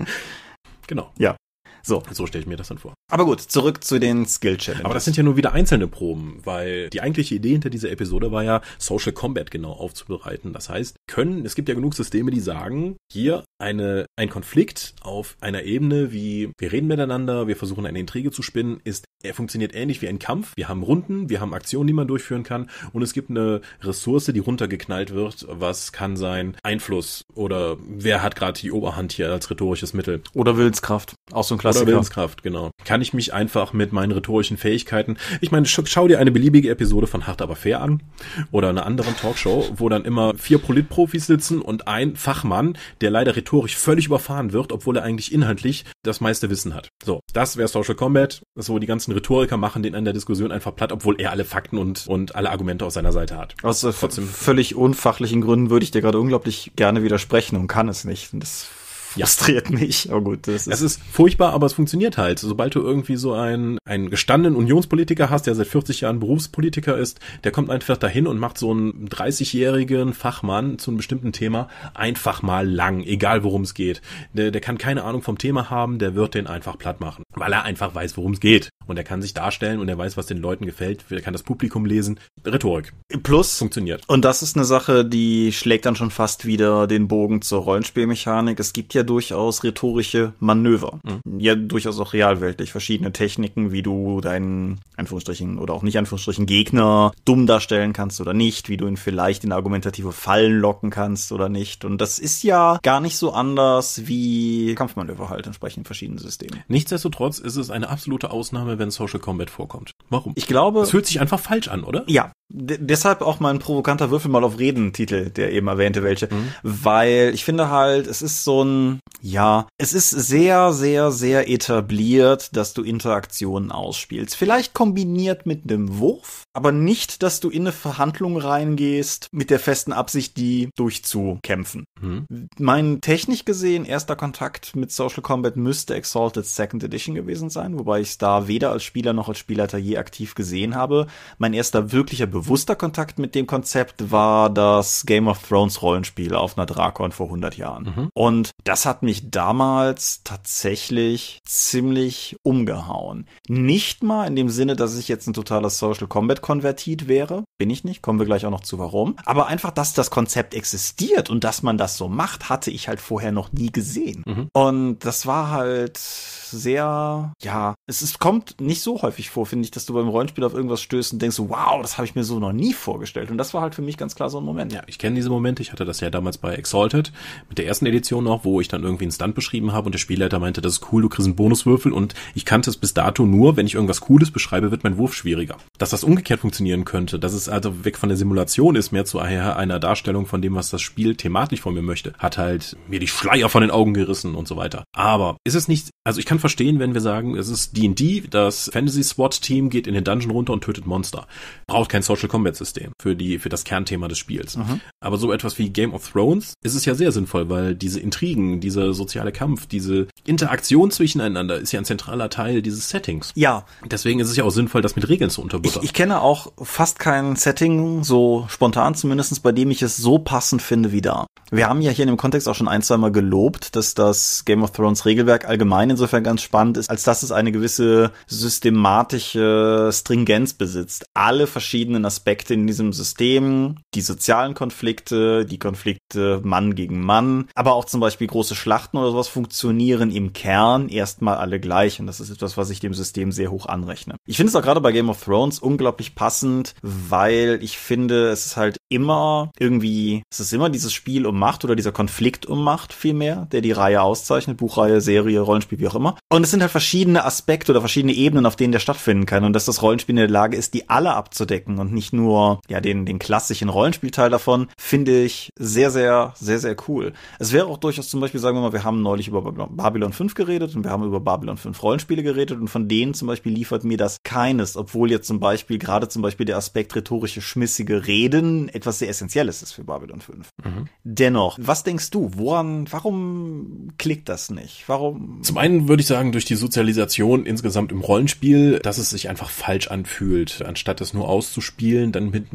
genau. Ja. So. So stelle ich mir das dann vor. Aber gut, zurück zu den Skill Challenges. Aber das sind ja nur wieder einzelne Proben, weil die eigentliche Idee hinter dieser Episode war ja, Social Combat genau aufzubereiten. Das heißt, können, es gibt ja genug Systeme, die sagen, hier eine, ein Konflikt auf einer Ebene wie, wir reden miteinander, wir versuchen eine Intrige zu spinnen, ist, er funktioniert ähnlich wie ein Kampf. Wir haben Runden, wir haben Aktionen, die man durchführen kann und es gibt eine Ressource, die runtergeknallt wird. Was kann sein? Einfluss oder wer hat gerade die Oberhand hier als rhetorisches Mittel? Oder Willenskraft. Auch so ein kleines Klassiker. Oder Willenskraft, genau. Kann ich mich einfach mit meinen rhetorischen Fähigkeiten, ich meine, schau, schau dir eine beliebige Episode von Hart aber fair an oder einer anderen Talkshow, wo dann immer vier Politprofis sitzen und ein Fachmann, der leider rhetorisch völlig überfahren wird, obwohl er eigentlich inhaltlich das meiste Wissen hat. So, das wäre Social Combat, so die ganzen Rhetoriker machen den an der Diskussion einfach platt, obwohl er alle Fakten und, und alle Argumente auf seiner Seite hat. Aus äh, Trotzdem. völlig unfachlichen Gründen würde ich dir gerade unglaublich gerne widersprechen und kann es nicht. Und das frustriert ja. mich. Aber gut, das ist. Es ist furchtbar, aber es funktioniert halt. Sobald du irgendwie so einen, einen gestandenen Unionspolitiker hast, der seit 40 Jahren Berufspolitiker ist, der kommt einfach dahin und macht so einen 30-jährigen Fachmann zu einem bestimmten Thema einfach mal lang, egal worum es geht. Der, der kann keine Ahnung vom Thema haben, der wird den einfach platt machen, weil er einfach weiß, worum es geht. Und er kann sich darstellen und er weiß, was den Leuten gefällt, er kann das Publikum lesen. Rhetorik. Plus. Funktioniert. Und das ist eine Sache, die schlägt dann schon fast wieder den Bogen zur Rollenspielmechanik. Es gibt ja ja durchaus rhetorische Manöver. Mhm. Ja, durchaus auch realweltlich. Verschiedene Techniken, wie du deinen, Anführungsstrichen oder auch nicht Anführungsstrichen, Gegner dumm darstellen kannst oder nicht, wie du ihn vielleicht in argumentative Fallen locken kannst oder nicht. Und das ist ja gar nicht so anders wie Kampfmanöver halt entsprechend verschiedenen Systemen. Nichtsdestotrotz ist es eine absolute Ausnahme, wenn Social Combat vorkommt. Warum? Ich glaube. Es hört sich einfach falsch an, oder? Ja. deshalb auch mein provokanter Würfel mal auf Reden-Titel, der eben erwähnte welche. Mhm. Weil ich finde halt, es ist so ein ja, es ist sehr, sehr, sehr etabliert, dass du Interaktionen ausspielst. Vielleicht kombiniert mit einem Wurf, aber nicht, dass du in eine Verhandlung reingehst mit der festen Absicht, die durchzukämpfen. Mhm. Mein technisch gesehen erster Kontakt mit Social Combat müsste Exalted Second Edition gewesen sein, wobei ich es da weder als Spieler noch als Spielleiter je aktiv gesehen habe. Mein erster wirklicher bewusster Kontakt mit dem Konzept war das Game of Thrones Rollenspiel auf einer Drakon vor 100 Jahren. Mhm. Und das das hat mich damals tatsächlich ziemlich umgehauen. Nicht mal in dem Sinne, dass ich jetzt ein totaler Social Combat Konvertit wäre. Bin ich nicht, kommen wir gleich auch noch zu warum. Aber einfach, dass das Konzept existiert und dass man das so macht, hatte ich halt vorher noch nie gesehen. Mhm. Und das war halt sehr, ja, es ist, kommt nicht so häufig vor, finde ich, dass du beim Rollenspiel auf irgendwas stößt und denkst, wow, das habe ich mir so noch nie vorgestellt. Und das war halt für mich ganz klar so ein Moment. Ja, ich kenne diese Momente. Ich hatte das ja damals bei Exalted mit der ersten Edition noch, wo ich dann irgendwie einen Stunt beschrieben habe und der Spielleiter meinte, das ist cool, du kriegst einen Bonuswürfel und ich kannte es bis dato nur, wenn ich irgendwas Cooles beschreibe, wird mein Wurf schwieriger. Dass das umgekehrt funktionieren könnte, dass es also weg von der Simulation ist, mehr zu einer Darstellung von dem, was das Spiel thematisch von mir möchte, hat halt mir die Schleier von den Augen gerissen und so weiter. Aber ist es nicht, also ich kann verstehen, wenn wir sagen, es ist D&D, das Fantasy SWAT Team geht in den Dungeon runter und tötet Monster. Braucht kein Social Combat System für die, für das Kernthema des Spiels. Mhm. Aber so etwas wie Game of Thrones ist es ja sehr sinnvoll, weil diese Intrigen, dieser soziale Kampf, diese Interaktion zwischeneinander ist ja ein zentraler Teil dieses Settings. Ja. Deswegen ist es ja auch sinnvoll, das mit Regeln zu unterbuttern. Ich, ich kenne auch fast kein Setting, so spontan zumindest, bei dem ich es so passend finde wie da. Wir haben ja hier in dem Kontext auch schon ein, zwei Mal gelobt, dass das Game of Thrones Regelwerk allgemein insofern ganz spannend ist, als dass es eine gewisse systematische Stringenz besitzt. Alle verschiedenen Aspekte in diesem System, die sozialen Konflikte, die Konflikte Mann gegen Mann, aber auch zum Beispiel große große Schlachten oder sowas funktionieren im Kern erstmal alle gleich. Und das ist etwas, was ich dem System sehr hoch anrechne. Ich finde es auch gerade bei Game of Thrones unglaublich passend, weil ich finde, es ist halt immer irgendwie, es ist immer dieses Spiel um Macht oder dieser Konflikt um Macht vielmehr, der die Reihe auszeichnet. Buchreihe, Serie, Rollenspiel, wie auch immer. Und es sind halt verschiedene Aspekte oder verschiedene Ebenen, auf denen der stattfinden kann. Und dass das Rollenspiel in der Lage ist, die alle abzudecken und nicht nur, ja, den, den klassischen Rollenspielteil davon, finde ich sehr, sehr, sehr, sehr cool. Es wäre auch durchaus zum Beispiel Beispiel sagen wir mal, wir haben neulich über Babylon 5 geredet und wir haben über Babylon 5 Rollenspiele geredet und von denen zum Beispiel liefert mir das keines, obwohl jetzt zum Beispiel gerade zum Beispiel der Aspekt rhetorische schmissige Reden etwas sehr Essentielles ist für Babylon 5. Mhm. Dennoch, was denkst du, woran, warum klickt das nicht? Warum? Zum einen würde ich sagen, durch die Sozialisation insgesamt im Rollenspiel, dass es sich einfach falsch anfühlt, anstatt es nur auszuspielen, dann mit,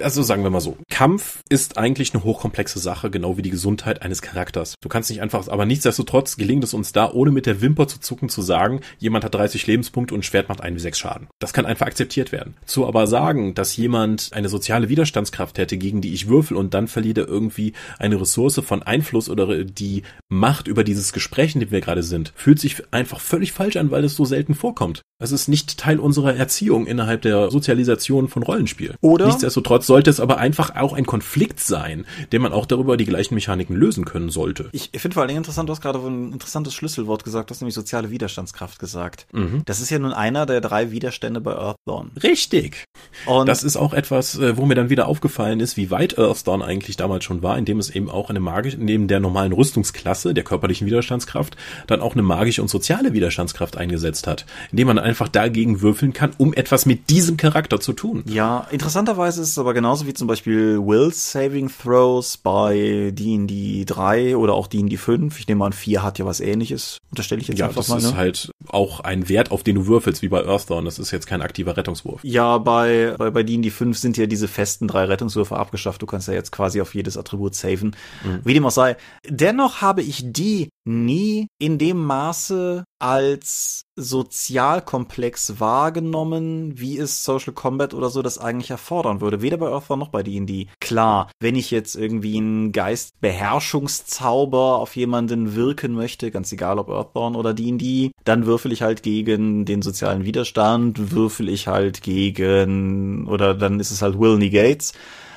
also sagen wir mal so, Kampf ist eigentlich eine hochkomplexe Sache, genau wie die Gesundheit eines Charakters. Du kannst nicht einfaches. Aber nichtsdestotrotz gelingt es uns da, ohne mit der Wimper zu zucken, zu sagen, jemand hat 30 Lebenspunkte und Schwert macht 1 wie 6 Schaden. Das kann einfach akzeptiert werden. Zu aber sagen, dass jemand eine soziale Widerstandskraft hätte, gegen die ich würfel und dann verliert er irgendwie eine Ressource von Einfluss oder die Macht über dieses Gespräch, in dem wir gerade sind, fühlt sich einfach völlig falsch an, weil es so selten vorkommt. Es ist nicht Teil unserer Erziehung innerhalb der Sozialisation von Rollenspiel. Oder? Nichtsdestotrotz sollte es aber einfach auch ein Konflikt sein, den man auch darüber die gleichen Mechaniken lösen können sollte. Ich finde vor allen interessant, du hast gerade ein interessantes Schlüsselwort gesagt, du hast nämlich soziale Widerstandskraft gesagt. Mhm. Das ist ja nun einer der drei Widerstände bei Earthdawn. Richtig. Und das ist auch etwas, äh, wo mir dann wieder aufgefallen ist, wie weit Earthdawn eigentlich damals schon war, indem es eben auch eine magische, neben der normalen Rüstungsklasse, der körperlichen Widerstandskraft, dann auch eine magische und soziale Widerstandskraft eingesetzt hat, indem man einfach dagegen würfeln kann, um etwas mit diesem Charakter zu tun. Ja, interessanterweise ist es aber genauso wie zum Beispiel Will's Saving Throws bei D&D 3 oder auch D&D i5. Ich nehme an, 4 hat ja was ähnliches. Unterstelle ich jetzt ja, einfach mal. Ja, das ist ne? halt auch einen Wert, auf den du würfelst, wie bei Earthdawn. Das ist jetzt kein aktiver Rettungswurf. Ja, bei, bei, bei denen die fünf sind ja diese festen drei Rettungswürfe abgeschafft. Du kannst ja jetzt quasi auf jedes Attribut saven. Mhm. Wie dem auch sei. Dennoch habe ich die nie in dem Maße als sozialkomplex wahrgenommen, wie es Social Combat oder so das eigentlich erfordern würde. Weder bei Earthbound noch bei D&D. Klar, wenn ich jetzt irgendwie einen Geistbeherrschungszauber auf jemanden wirken möchte, ganz egal ob Earthbound oder D&D, dann würde würfel ich halt gegen den sozialen Widerstand, würfel ich halt gegen, oder dann ist es halt Will Negates. Gates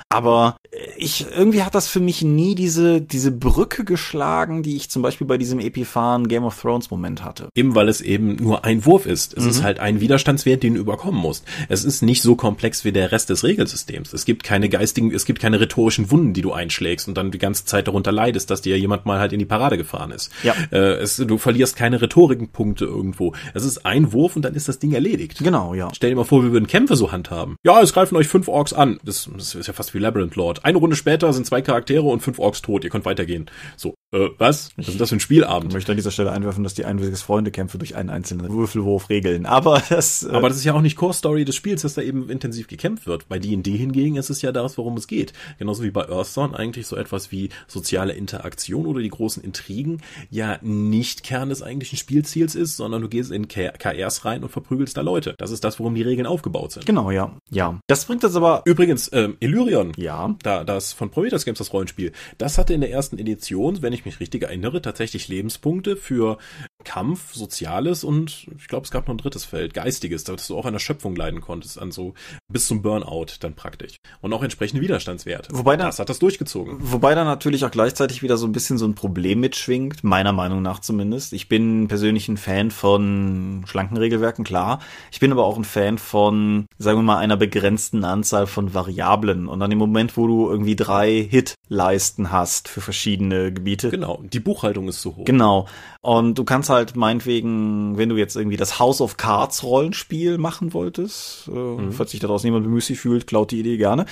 aber äh, ich, irgendwie hat das für mich nie diese, diese Brücke geschlagen, die ich zum Beispiel bei diesem epiphanen Game of Thrones Moment hatte. Eben weil es eben nur ein Wurf ist. Es mhm. ist halt ein Widerstandswert, den du überkommen musst. Es ist nicht so komplex wie der Rest des Regelsystems. Es gibt keine geistigen, es gibt keine rhetorischen Wunden, die du einschlägst und dann die ganze Zeit darunter leidest, dass dir jemand mal halt in die Parade gefahren ist. Ja. Äh, es, du verlierst keine Rhetorikenpunkte irgendwo. Es ist ein Wurf und dann ist das Ding erledigt. Genau, ja. Stell dir mal vor, wir würden Kämpfe so handhaben. Ja, es greifen euch fünf Orks an. Das, das ist ja fast wie Labyrinth Lord. Eine Runde später sind zwei Charaktere und fünf Orks tot. Ihr könnt weitergehen. So äh, was? Was ist das für ein Spielabend? Ich möchte an dieser Stelle einwerfen, dass die einweges Freundekämpfe durch einen einzelnen Würfelwurf regeln. Aber das, äh Aber das ist ja auch nicht Core-Story des Spiels, dass da eben intensiv gekämpft wird. Bei D&D hingegen ist es ja das, worum es geht. Genauso wie bei Earthdawn eigentlich so etwas wie soziale Interaktion oder die großen Intrigen ja nicht Kern des eigentlichen Spielziels ist, sondern du gehst in KRs rein und verprügelst da Leute. Das ist das, worum die Regeln aufgebaut sind. Genau, ja. Ja. Das bringt das aber... Übrigens, ähm, Illyrion. Ja. Da, das von Prometheus Games, das Rollenspiel. Das hatte in der ersten Edition, wenn ich ich mich richtig erinnere, tatsächlich Lebenspunkte für Kampf, Soziales und ich glaube, es gab noch ein drittes Feld, Geistiges, dass du auch an der Schöpfung leiden konntest, an so bis zum Burnout dann praktisch. Und auch entsprechende Widerstandswerte. Wobei dann, das hat das durchgezogen. Wobei da natürlich auch gleichzeitig wieder so ein bisschen so ein Problem mitschwingt, meiner Meinung nach zumindest. Ich bin persönlich ein Fan von schlanken Regelwerken, klar. Ich bin aber auch ein Fan von, sagen wir mal, einer begrenzten Anzahl von Variablen. Und an dem Moment, wo du irgendwie drei Hit-Leisten hast für verschiedene Gebiete, Miete. Genau, die Buchhaltung ist zu hoch. Genau. Und du kannst halt meinetwegen, wenn du jetzt irgendwie das House of Cards Rollenspiel machen wolltest, äh, mhm. falls sich daraus niemand bemüßigt fühlt, klaut die Idee gerne,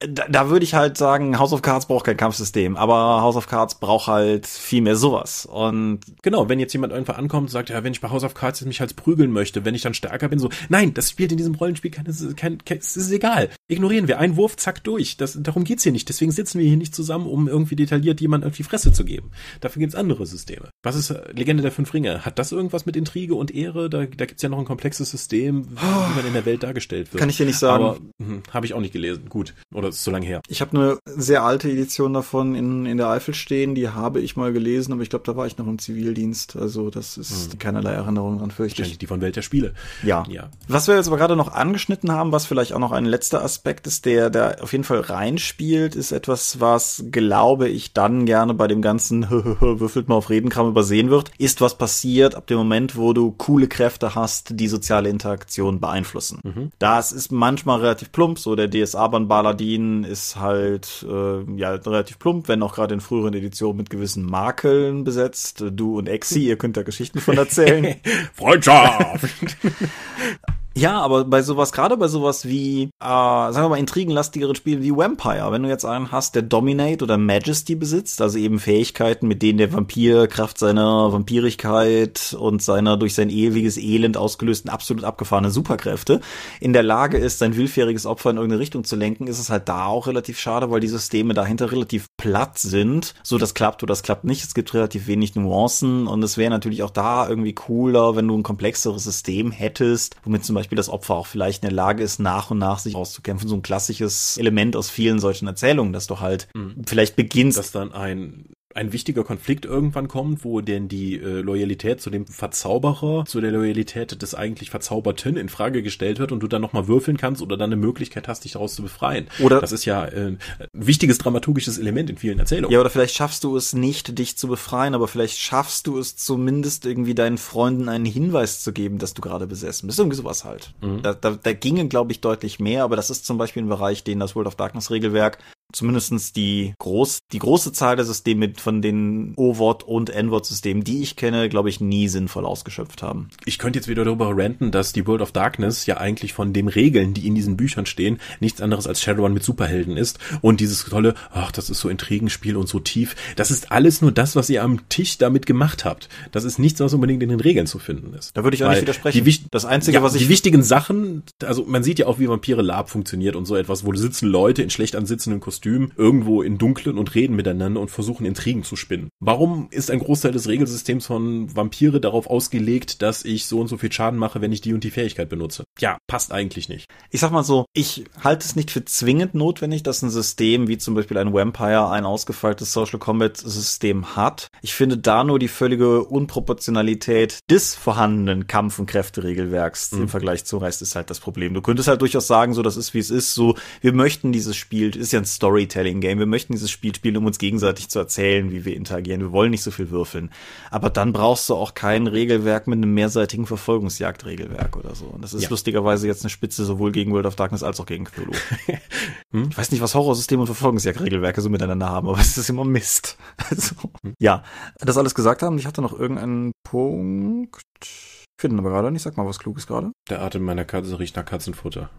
da, da würde ich halt sagen, House of Cards braucht kein Kampfsystem, aber House of Cards braucht halt viel mehr sowas. Und genau, wenn jetzt jemand einfach ankommt und sagt, ja, wenn ich bei House of Cards jetzt mich halt prügeln möchte, wenn ich dann stärker bin, so, nein, das spielt in diesem Rollenspiel keine, kein, kein, es ist egal. Ignorieren wir, ein Wurf, zack, durch. Das, darum geht's hier nicht. Deswegen sitzen wir hier nicht zusammen, um irgendwie detailliert jemand auf die Fresse zu geben. Dafür gibt's andere Systeme. Was ist äh, Legende der Fünf Ringe? Hat das irgendwas mit Intrige und Ehre? Da, da gibt's ja noch ein komplexes System, wie man in der Welt dargestellt wird. Kann ich dir nicht sagen. Aber mhm, habe ich auch nicht gelesen. Gut. Oder das ist so lange her. Ich habe eine sehr alte Edition davon in, in der Eifel stehen, die habe ich mal gelesen, aber ich glaube, da war ich noch im Zivildienst. Also das ist hm. keinerlei Erinnerung dran, fürchte die von Welt der Spiele. Ja. ja. Was wir jetzt aber gerade noch angeschnitten haben, was vielleicht auch noch ein letzter Aspekt ist, der da auf jeden Fall reinspielt, ist etwas, was, glaube ich, dann gerne bei dem ganzen würfelt mal auf Redenkram übersehen wird, ist, was passiert ab dem Moment, wo du coole Kräfte hast, die soziale Interaktion beeinflussen. Mhm. Das ist manchmal relativ plump, so der DSA-Bahn-Baladin erschienen, ist halt äh, ja relativ plump, wenn auch gerade in früheren Editionen mit gewissen Makeln besetzt. Du und Exi, ihr könnt da Geschichten von erzählen. Freundschaft! Ja, aber bei sowas, gerade bei sowas wie, äh, sagen wir mal, intrigenlastigeren Spielen wie Vampire, wenn du jetzt einen hast, der Dominate oder Majesty besitzt, also eben Fähigkeiten, mit denen der Vampir Kraft seiner Vampirigkeit und seiner durch sein ewiges Elend ausgelösten, absolut abgefahrenen Superkräfte in der Lage ist, sein willfähriges Opfer in irgendeine Richtung zu lenken, ist es halt da auch relativ schade, weil die Systeme dahinter relativ platt sind. So, das klappt oder das klappt nicht. Es gibt relativ wenig Nuancen und es wäre natürlich auch da irgendwie cooler, wenn du ein komplexeres System hättest, womit zum Beispiel Beispiel das Opfer auch vielleicht in der Lage ist, nach und nach sich auszukämpfen. So ein klassisches Element aus vielen solchen Erzählungen, dass du halt mhm. vielleicht beginnst. Dass dann ein ein wichtiger Konflikt irgendwann kommt, wo denn die äh, Loyalität zu dem Verzauberer, zu der Loyalität des eigentlich Verzauberten in Frage gestellt wird und du dann nochmal würfeln kannst oder dann eine Möglichkeit hast, dich daraus zu befreien. Oder das ist ja äh, ein wichtiges dramaturgisches Element in vielen Erzählungen. Ja, oder vielleicht schaffst du es nicht, dich zu befreien, aber vielleicht schaffst du es zumindest irgendwie deinen Freunden einen Hinweis zu geben, dass du gerade besessen bist. Irgendwie sowas halt. Mhm. Da, da, da ginge, glaube ich, deutlich mehr, aber das ist zum Beispiel ein Bereich, den das World of Darkness Regelwerk zumindestens die, groß, die große Zahl der Systeme von den O-Wort- und N-Wort-Systemen, die ich kenne, glaube ich, nie sinnvoll ausgeschöpft haben. Ich könnte jetzt wieder darüber ranten, dass die World of Darkness ja eigentlich von den Regeln, die in diesen Büchern stehen, nichts anderes als Shadowrun mit Superhelden ist. Und dieses tolle, ach, das ist so Intrigenspiel und so tief, das ist alles nur das, was ihr am Tisch damit gemacht habt. Das ist nichts, was unbedingt in den Regeln zu finden ist. Da würde ich auch Weil nicht widersprechen. Die, das Einzige, ja, was ich... Die wichtigen Sachen, also man sieht ja auch, wie Vampire Lab funktioniert und so etwas, wo sitzen Leute in schlecht ansitzenden Kostümen Kostüm irgendwo in Dunklen und reden miteinander und versuchen Intrigen zu spinnen. Warum ist ein Großteil des Regelsystems von Vampire darauf ausgelegt, dass ich so und so viel Schaden mache, wenn ich die und die Fähigkeit benutze? Ja, passt eigentlich nicht. Ich sag mal so, ich halte es nicht für zwingend notwendig, dass ein System wie zum Beispiel ein Vampire ein ausgefeiltes Social Combat System hat. Ich finde da nur die völlige Unproportionalität des vorhandenen Kampf- und Kräfteregelwerks mhm. im Vergleich zum Rest ist halt das Problem. Du könntest halt durchaus sagen, so das ist wie es ist, so wir möchten dieses Spiel, ist ja ein Story Storytelling-Game. Wir möchten dieses Spiel spielen, um uns gegenseitig zu erzählen, wie wir interagieren. Wir wollen nicht so viel würfeln. Aber dann brauchst du auch kein Regelwerk mit einem mehrseitigen Verfolgungsjagd-Regelwerk oder so. Und das ist ja. lustigerweise jetzt eine Spitze sowohl gegen World of Darkness als auch gegen Cthulhu. hm? Ich weiß nicht, was Horrorsystem und Verfolgungsjagd-Regelwerke so miteinander haben, aber es ist immer Mist. Also, hm? ja, das alles gesagt haben. Ich hatte noch irgendeinen Punkt. Finden aber gerade nicht. Sag mal was Kluges gerade. Der Atem meiner Katze riecht nach Katzenfutter.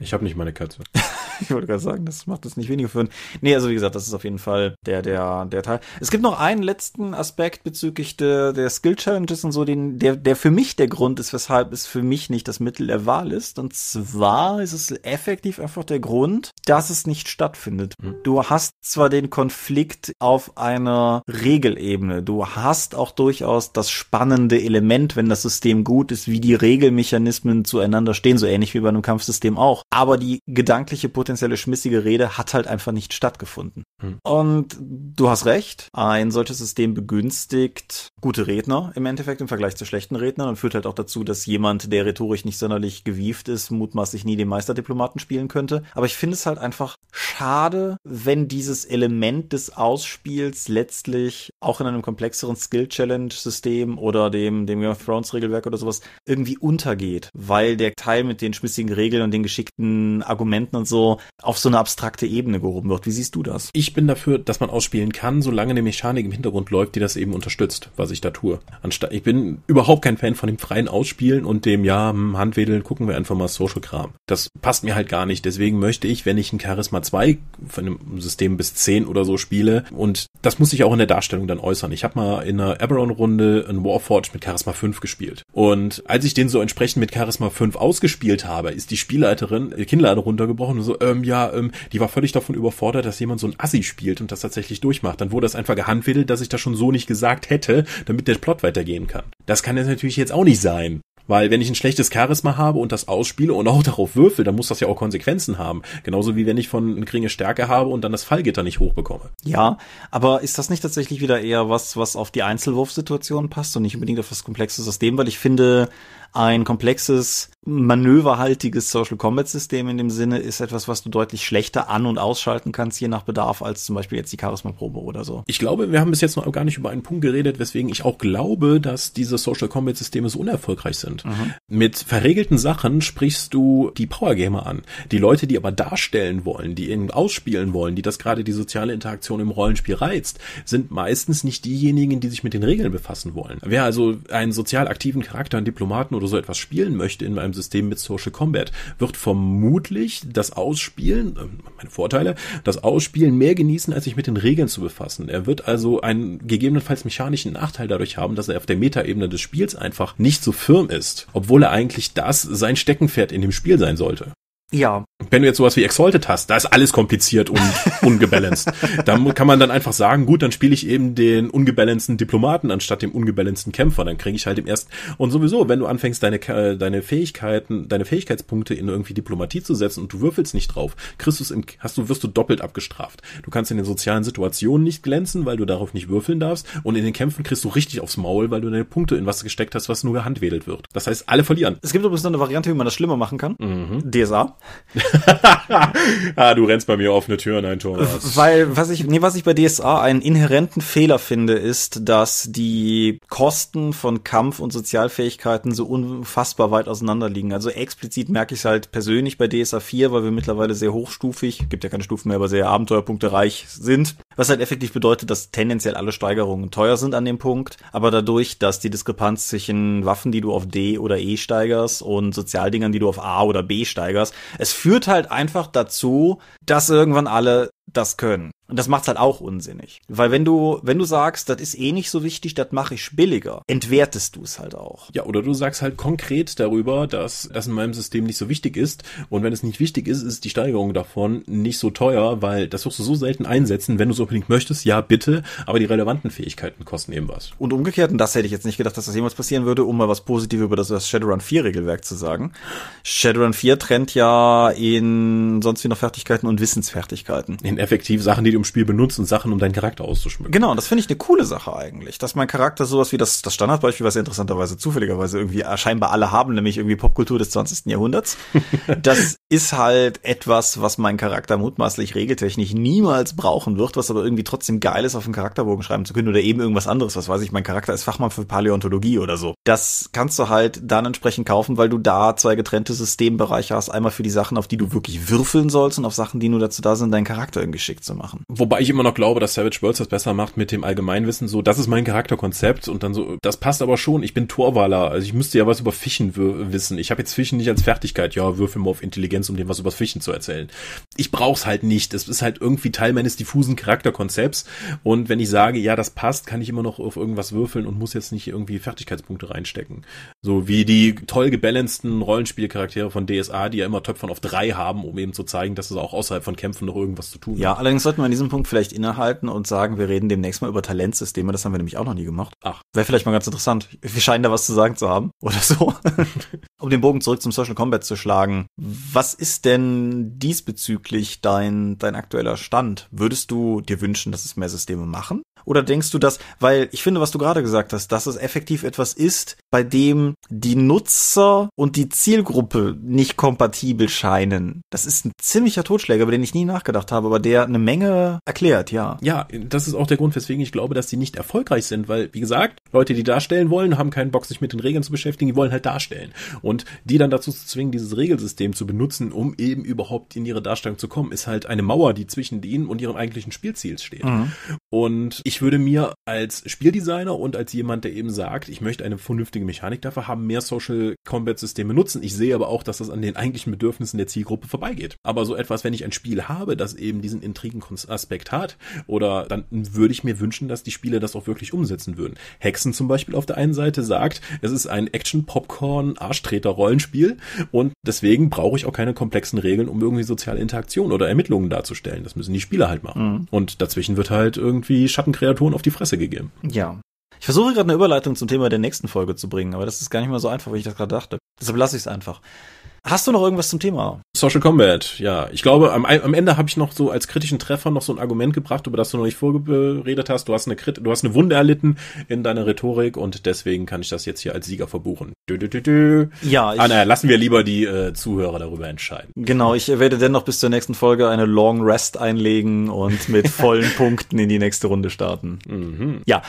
Ich habe nicht meine Katze. ich wollte gerade sagen, das macht es nicht weniger für. Nee, also wie gesagt, das ist auf jeden Fall der, der, der Teil. Es gibt noch einen letzten Aspekt bezüglich der, der Skill Challenges und so, den, der, der für mich der Grund ist, weshalb es für mich nicht das Mittel der Wahl ist. Und zwar ist es effektiv einfach der Grund, dass es nicht stattfindet. Hm. Du hast zwar den Konflikt auf einer Regelebene, du hast auch durchaus das spannende Element, wenn das System gut ist, wie die Regelmechanismen zueinander stehen, so ähnlich wie bei einem Kampfsystem auch. Aber die gedankliche Potenzial potenzielle schmissige Rede hat halt einfach nicht stattgefunden. Hm. Und du hast recht, ein solches System begünstigt gute Redner im Endeffekt im Vergleich zu schlechten Rednern und führt halt auch dazu, dass jemand, der rhetorisch nicht sonderlich gewieft ist, mutmaßlich nie den Meisterdiplomaten spielen könnte. Aber ich finde es halt einfach schade, wenn dieses Element des Ausspiels letztlich auch in einem komplexeren Skill-Challenge-System oder dem, dem Game of Thrones-Regelwerk oder sowas irgendwie untergeht, weil der Teil mit den schmissigen Regeln und den geschickten Argumenten und so auf so eine abstrakte Ebene gehoben wird. Wie siehst du das? Ich bin dafür, dass man ausspielen kann, solange eine Mechanik im Hintergrund läuft, die das eben unterstützt, was ich da tue. Anstatt, ich bin überhaupt kein Fan von dem freien Ausspielen und dem, ja, hm, Handwedeln, gucken wir einfach mal Social-Kram. Das passt mir halt gar nicht. Deswegen möchte ich, wenn ich ein Charisma 2 von einem System bis 10 oder so spiele, und das muss ich auch in der Darstellung dann äußern. Ich habe mal in einer Eberron-Runde ein Warforge mit Charisma 5 gespielt. Und als ich den so entsprechend mit Charisma 5 ausgespielt habe, ist die Spielleiterin, äh, Kinnlade runtergebrochen und so, ähm, ja, ähm, die war völlig davon überfordert, dass jemand so ein Assi spielt und das tatsächlich durchmacht. Dann wurde das einfach gehandwedelt, dass ich das schon so nicht gesagt hätte, damit der Plot weitergehen kann. Das kann jetzt natürlich jetzt auch nicht sein. Weil wenn ich ein schlechtes Charisma habe und das ausspiele und auch darauf würfel, dann muss das ja auch Konsequenzen haben. Genauso wie wenn ich von eine geringe Stärke habe und dann das Fallgitter nicht hochbekomme. Ja, aber ist das nicht tatsächlich wieder eher was, was auf die Einzelwurfsituation passt und nicht unbedingt auf das komplexe System? Weil ich finde, ein komplexes, manöverhaltiges Social Combat System in dem Sinne ist etwas, was du deutlich schlechter an- und ausschalten kannst, je nach Bedarf, als zum Beispiel jetzt die Charisma-Probe oder so. Ich glaube, wir haben bis jetzt noch gar nicht über einen Punkt geredet, weswegen ich auch glaube, dass diese Social Combat Systeme so unerfolgreich sind. Mhm. Mit verregelten Sachen sprichst du die Power Gamer an. Die Leute, die aber darstellen wollen, die ihn ausspielen wollen, die das gerade die soziale Interaktion im Rollenspiel reizt, sind meistens nicht diejenigen, die sich mit den Regeln befassen wollen. Wer also einen sozial aktiven Charakter, einen Diplomaten oder so etwas spielen möchte in meinem System mit Social Combat, wird vermutlich das Ausspielen, ähm, meine Vorteile, das Ausspielen mehr genießen, als sich mit den Regeln zu befassen. Er wird also einen gegebenenfalls mechanischen Nachteil dadurch haben, dass er auf der Metaebene des Spiels einfach nicht so firm ist, obwohl er eigentlich das sein Steckenpferd in dem Spiel sein sollte. Ja. Wenn du jetzt sowas wie Exalted hast, da ist alles kompliziert und ungebalanced. da kann man dann einfach sagen, gut, dann spiele ich eben den ungebalanceden Diplomaten anstatt dem ungebalanceden Kämpfer. Dann kriege ich halt im ersten. Und sowieso, wenn du anfängst, deine, deine Fähigkeiten, deine Fähigkeitspunkte in irgendwie Diplomatie zu setzen und du würfelst nicht drauf, kriegst du's im, hast du, wirst du doppelt abgestraft. Du kannst in den sozialen Situationen nicht glänzen, weil du darauf nicht würfeln darfst. Und in den Kämpfen kriegst du richtig aufs Maul, weil du deine Punkte in was gesteckt hast, was nur gehandwedelt wird. Das heißt, alle verlieren. Es gibt übrigens noch eine Variante, wie man das schlimmer machen kann. Mhm. DSA. ah, du rennst bei mir offene Türen ein, Thomas. Weil, was ich, nee, was ich bei DSA einen inhärenten Fehler finde, ist, dass die Kosten von Kampf und Sozialfähigkeiten so unfassbar weit auseinander liegen. Also explizit merke ich es halt persönlich bei DSA 4, weil wir mittlerweile sehr hochstufig, gibt ja keine Stufen mehr, aber sehr abenteuerpunktereich sind. Was halt effektiv bedeutet, dass tendenziell alle Steigerungen teuer sind an dem Punkt, aber dadurch, dass die Diskrepanz zwischen Waffen, die du auf D oder E steigerst und Sozialdingern, die du auf A oder B steigerst, es führt halt einfach dazu, dass irgendwann alle das können. Und das macht's halt auch unsinnig. Weil wenn du, wenn du sagst, das ist eh nicht so wichtig, das mache ich billiger, entwertest du es halt auch. Ja, oder du sagst halt konkret darüber, dass das in meinem System nicht so wichtig ist. Und wenn es nicht wichtig ist, ist die Steigerung davon nicht so teuer, weil das wirst du so selten einsetzen, wenn du es unbedingt möchtest, ja bitte, aber die relevanten Fähigkeiten kosten eben was. Und umgekehrt, und das hätte ich jetzt nicht gedacht, dass das jemals passieren würde, um mal was Positives über das, das Shadowrun 4 Regelwerk zu sagen. Shadowrun 4 trennt ja in sonst wie noch Fertigkeiten und Wissensfertigkeiten. In effektiv Sachen, die du im Spiel benutzt und Sachen, um deinen Charakter auszuschmücken. Genau, das finde ich eine coole Sache eigentlich, dass mein Charakter sowas wie das, das Standardbeispiel, was ja interessanterweise zufälligerweise irgendwie äh, scheinbar alle haben, nämlich irgendwie Popkultur des 20. Jahrhunderts. das ist halt etwas, was mein Charakter mutmaßlich regeltechnisch niemals brauchen wird, was aber irgendwie trotzdem geil ist, auf den Charakterbogen schreiben zu können oder eben irgendwas anderes, was weiß ich, mein Charakter ist Fachmann für Paläontologie oder so. Das kannst du halt dann entsprechend kaufen, weil du da zwei getrennte Systembereiche hast, einmal für die Sachen, auf die du wirklich würfeln sollst und auf Sachen, die nur dazu da sind, deinen Charakter irgendwie schick zu machen. Wobei ich immer noch glaube, dass Savage Worlds das besser macht mit dem Allgemeinwissen. So, das ist mein Charakterkonzept und dann so, das passt aber schon. Ich bin Torwaler, also ich müsste ja was über Fischen wissen. Ich habe jetzt Fischen nicht als Fertigkeit. Ja, würfel mal auf Intelligenz, um dem was über Fischen zu erzählen. Ich brauch's halt nicht. Das ist halt irgendwie Teil meines diffusen Charakterkonzepts. Und wenn ich sage, ja, das passt, kann ich immer noch auf irgendwas würfeln und muss jetzt nicht irgendwie Fertigkeitspunkte reinstecken. So wie die toll gebalanceden Rollenspielcharaktere von DSA, die ja immer Töpfern auf drei haben, um eben zu zeigen, dass es auch außerhalb von Kämpfen noch irgendwas zu tun ja, hat. Ja, allerdings sollte man diesem Punkt vielleicht innehalten und sagen, wir reden demnächst mal über Talentsysteme. Das haben wir nämlich auch noch nie gemacht. Ach. Wäre vielleicht mal ganz interessant. Wir scheinen da was zu sagen zu haben oder so. um den Bogen zurück zum Social Combat zu schlagen. Was ist denn diesbezüglich dein, dein aktueller Stand? Würdest du dir wünschen, dass es mehr Systeme machen? Oder denkst du das, weil ich finde, was du gerade gesagt hast, dass es effektiv etwas ist, bei dem die Nutzer und die Zielgruppe nicht kompatibel scheinen. Das ist ein ziemlicher Totschläger, über den ich nie nachgedacht habe, aber der eine Menge erklärt, ja. Ja, das ist auch der Grund, weswegen ich glaube, dass die nicht erfolgreich sind, weil, wie gesagt, Leute, die darstellen wollen, haben keinen Bock, sich mit den Regeln zu beschäftigen, die wollen halt darstellen. Und die dann dazu zu zwingen, dieses Regelsystem zu benutzen, um eben überhaupt in ihre Darstellung zu kommen, ist halt eine Mauer, die zwischen denen und ihrem eigentlichen Spielziel steht. Mhm. Und ich ich würde mir als Spieldesigner und als jemand, der eben sagt, ich möchte eine vernünftige Mechanik dafür haben, mehr Social Combat Systeme nutzen. Ich sehe aber auch, dass das an den eigentlichen Bedürfnissen der Zielgruppe vorbeigeht. Aber so etwas, wenn ich ein Spiel habe, das eben diesen Intrigenaspekt hat, oder dann würde ich mir wünschen, dass die Spieler das auch wirklich umsetzen würden. Hexen zum Beispiel auf der einen Seite sagt, es ist ein Action-Popcorn-Arschtreter-Rollenspiel und deswegen brauche ich auch keine komplexen Regeln, um irgendwie soziale Interaktion oder Ermittlungen darzustellen. Das müssen die Spieler halt machen. Mhm. Und dazwischen wird halt irgendwie Schattenkrieg Kreaturen auf die Fresse gegeben. Ja. Ich versuche gerade eine Überleitung zum Thema der nächsten Folge zu bringen, aber das ist gar nicht mal so einfach, wie ich das gerade dachte. Deshalb lasse ich es einfach. Hast du noch irgendwas zum Thema? Social Combat, ja. Ich glaube, am, am Ende habe ich noch so als kritischen Treffer noch so ein Argument gebracht, über das du noch nicht vorgeredet hast. Du hast eine Krit du hast eine Wunde erlitten in deiner Rhetorik und deswegen kann ich das jetzt hier als Sieger verbuchen. Dö, dö, dö, ja, ah, ich, ah, naja, lassen wir lieber die äh, Zuhörer darüber entscheiden. Genau, ich werde dennoch bis zur nächsten Folge eine Long Rest einlegen und mit vollen Punkten in die nächste Runde starten. Mhm. Ja,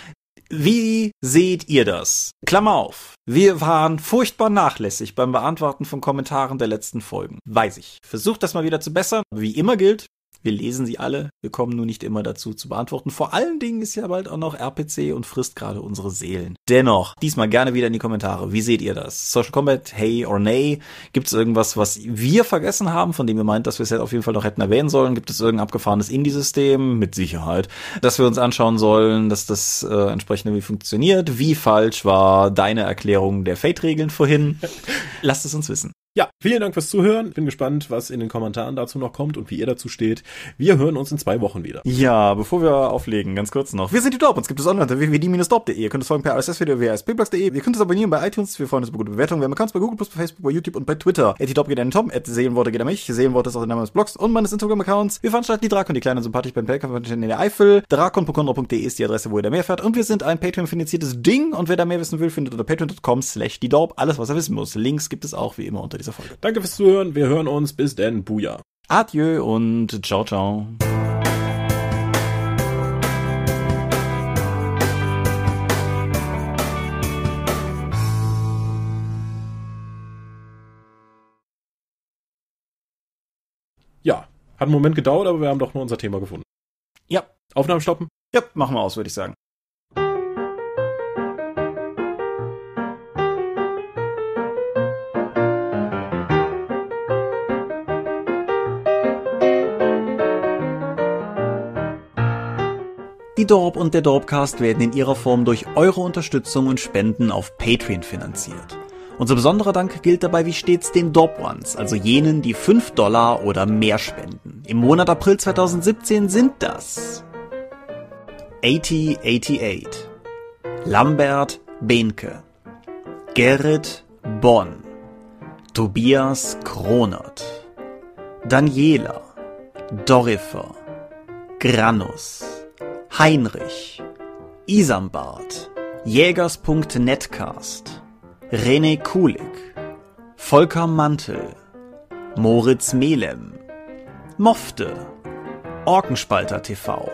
wie seht ihr das? Klammer auf. Wir waren furchtbar nachlässig beim Beantworten von Kommentaren der letzten Folgen. Weiß ich. Versucht das mal wieder zu bessern. Wie immer gilt, wir lesen sie alle. Wir kommen nur nicht immer dazu zu beantworten. Vor allen Dingen ist ja bald auch noch RPC und frisst gerade unsere Seelen. Dennoch, diesmal gerne wieder in die Kommentare. Wie seht ihr das? Social Combat, hey or nay? Gibt es irgendwas, was wir vergessen haben, von dem ihr meint, dass wir es jetzt auf jeden Fall noch hätten erwähnen sollen? Gibt es irgendein abgefahrenes Indie-System? Mit Sicherheit. Dass wir uns anschauen sollen, dass das äh, entsprechend irgendwie funktioniert. Wie falsch war deine Erklärung der Fate-Regeln vorhin? Lasst es uns wissen. Ja, vielen Dank fürs Zuhören. Bin gespannt, was in den Kommentaren dazu noch kommt und wie ihr dazu steht. Wir hören uns in zwei Wochen wieder. Ja, bevor wir auflegen, ganz kurz noch. Wir sind die Dorp. Uns gibt es online unter www.die-dorp.de. Ihr könnt es folgen per RSS-Video via Ihr könnt es abonnieren bei iTunes. Wir freuen uns über gute Bewertungen. Wir haben Accounts bei Google+, bei Facebook, bei YouTube und bei Twitter. At die Dorp geht an Tom. At Seelenworte geht an mich. Seelenworte ist auch der Name des Blogs und meines Instagram-Accounts. Wir veranstalten die Drakon, die kleine sympathisch beim Pelkampf in der Eifel. Drakon.kondra.de ist die Adresse, wo ihr da mehr erfährt. Und wir sind ein Patreon-finanziertes Ding. Und wer da mehr wissen will, findet unter patreon.com slash die Alles, was er wissen muss. Links gibt es auch wie immer unter dieser Folge. Danke fürs Zuhören. Wir hören uns. Bis denn. Buja. Adieu und ciao, ciao. Ja, hat einen Moment gedauert, aber wir haben doch nur unser Thema gefunden. Ja. Aufnahmen stoppen? Ja, machen wir aus, würde ich sagen. Die Dorp und der Dorpcast werden in ihrer Form durch eure Unterstützung und Spenden auf Patreon finanziert. Unser besonderer Dank gilt dabei wie stets den Dorp Ones, also jenen, die 5 Dollar oder mehr spenden. Im Monat April 2017 sind das 8088 Lambert Behnke Gerrit Bonn Tobias Kronert Daniela Dorifer Granus Heinrich, Isambard, Jägers.netcast, René Kulig, Volker Mantel, Moritz Melem, Mofte, Orkenspalter TV,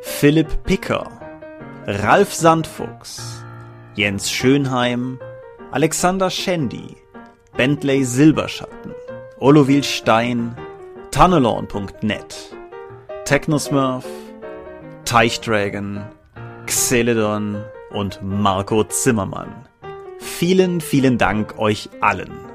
Philipp Picker, Ralf Sandfuchs, Jens Schönheim, Alexander Schendi, Bentley Silberschatten, Olovil Stein, Tunnelorn.net, Technosmurf, Teichdragon, Xeledon und Marco Zimmermann. Vielen, vielen Dank euch allen.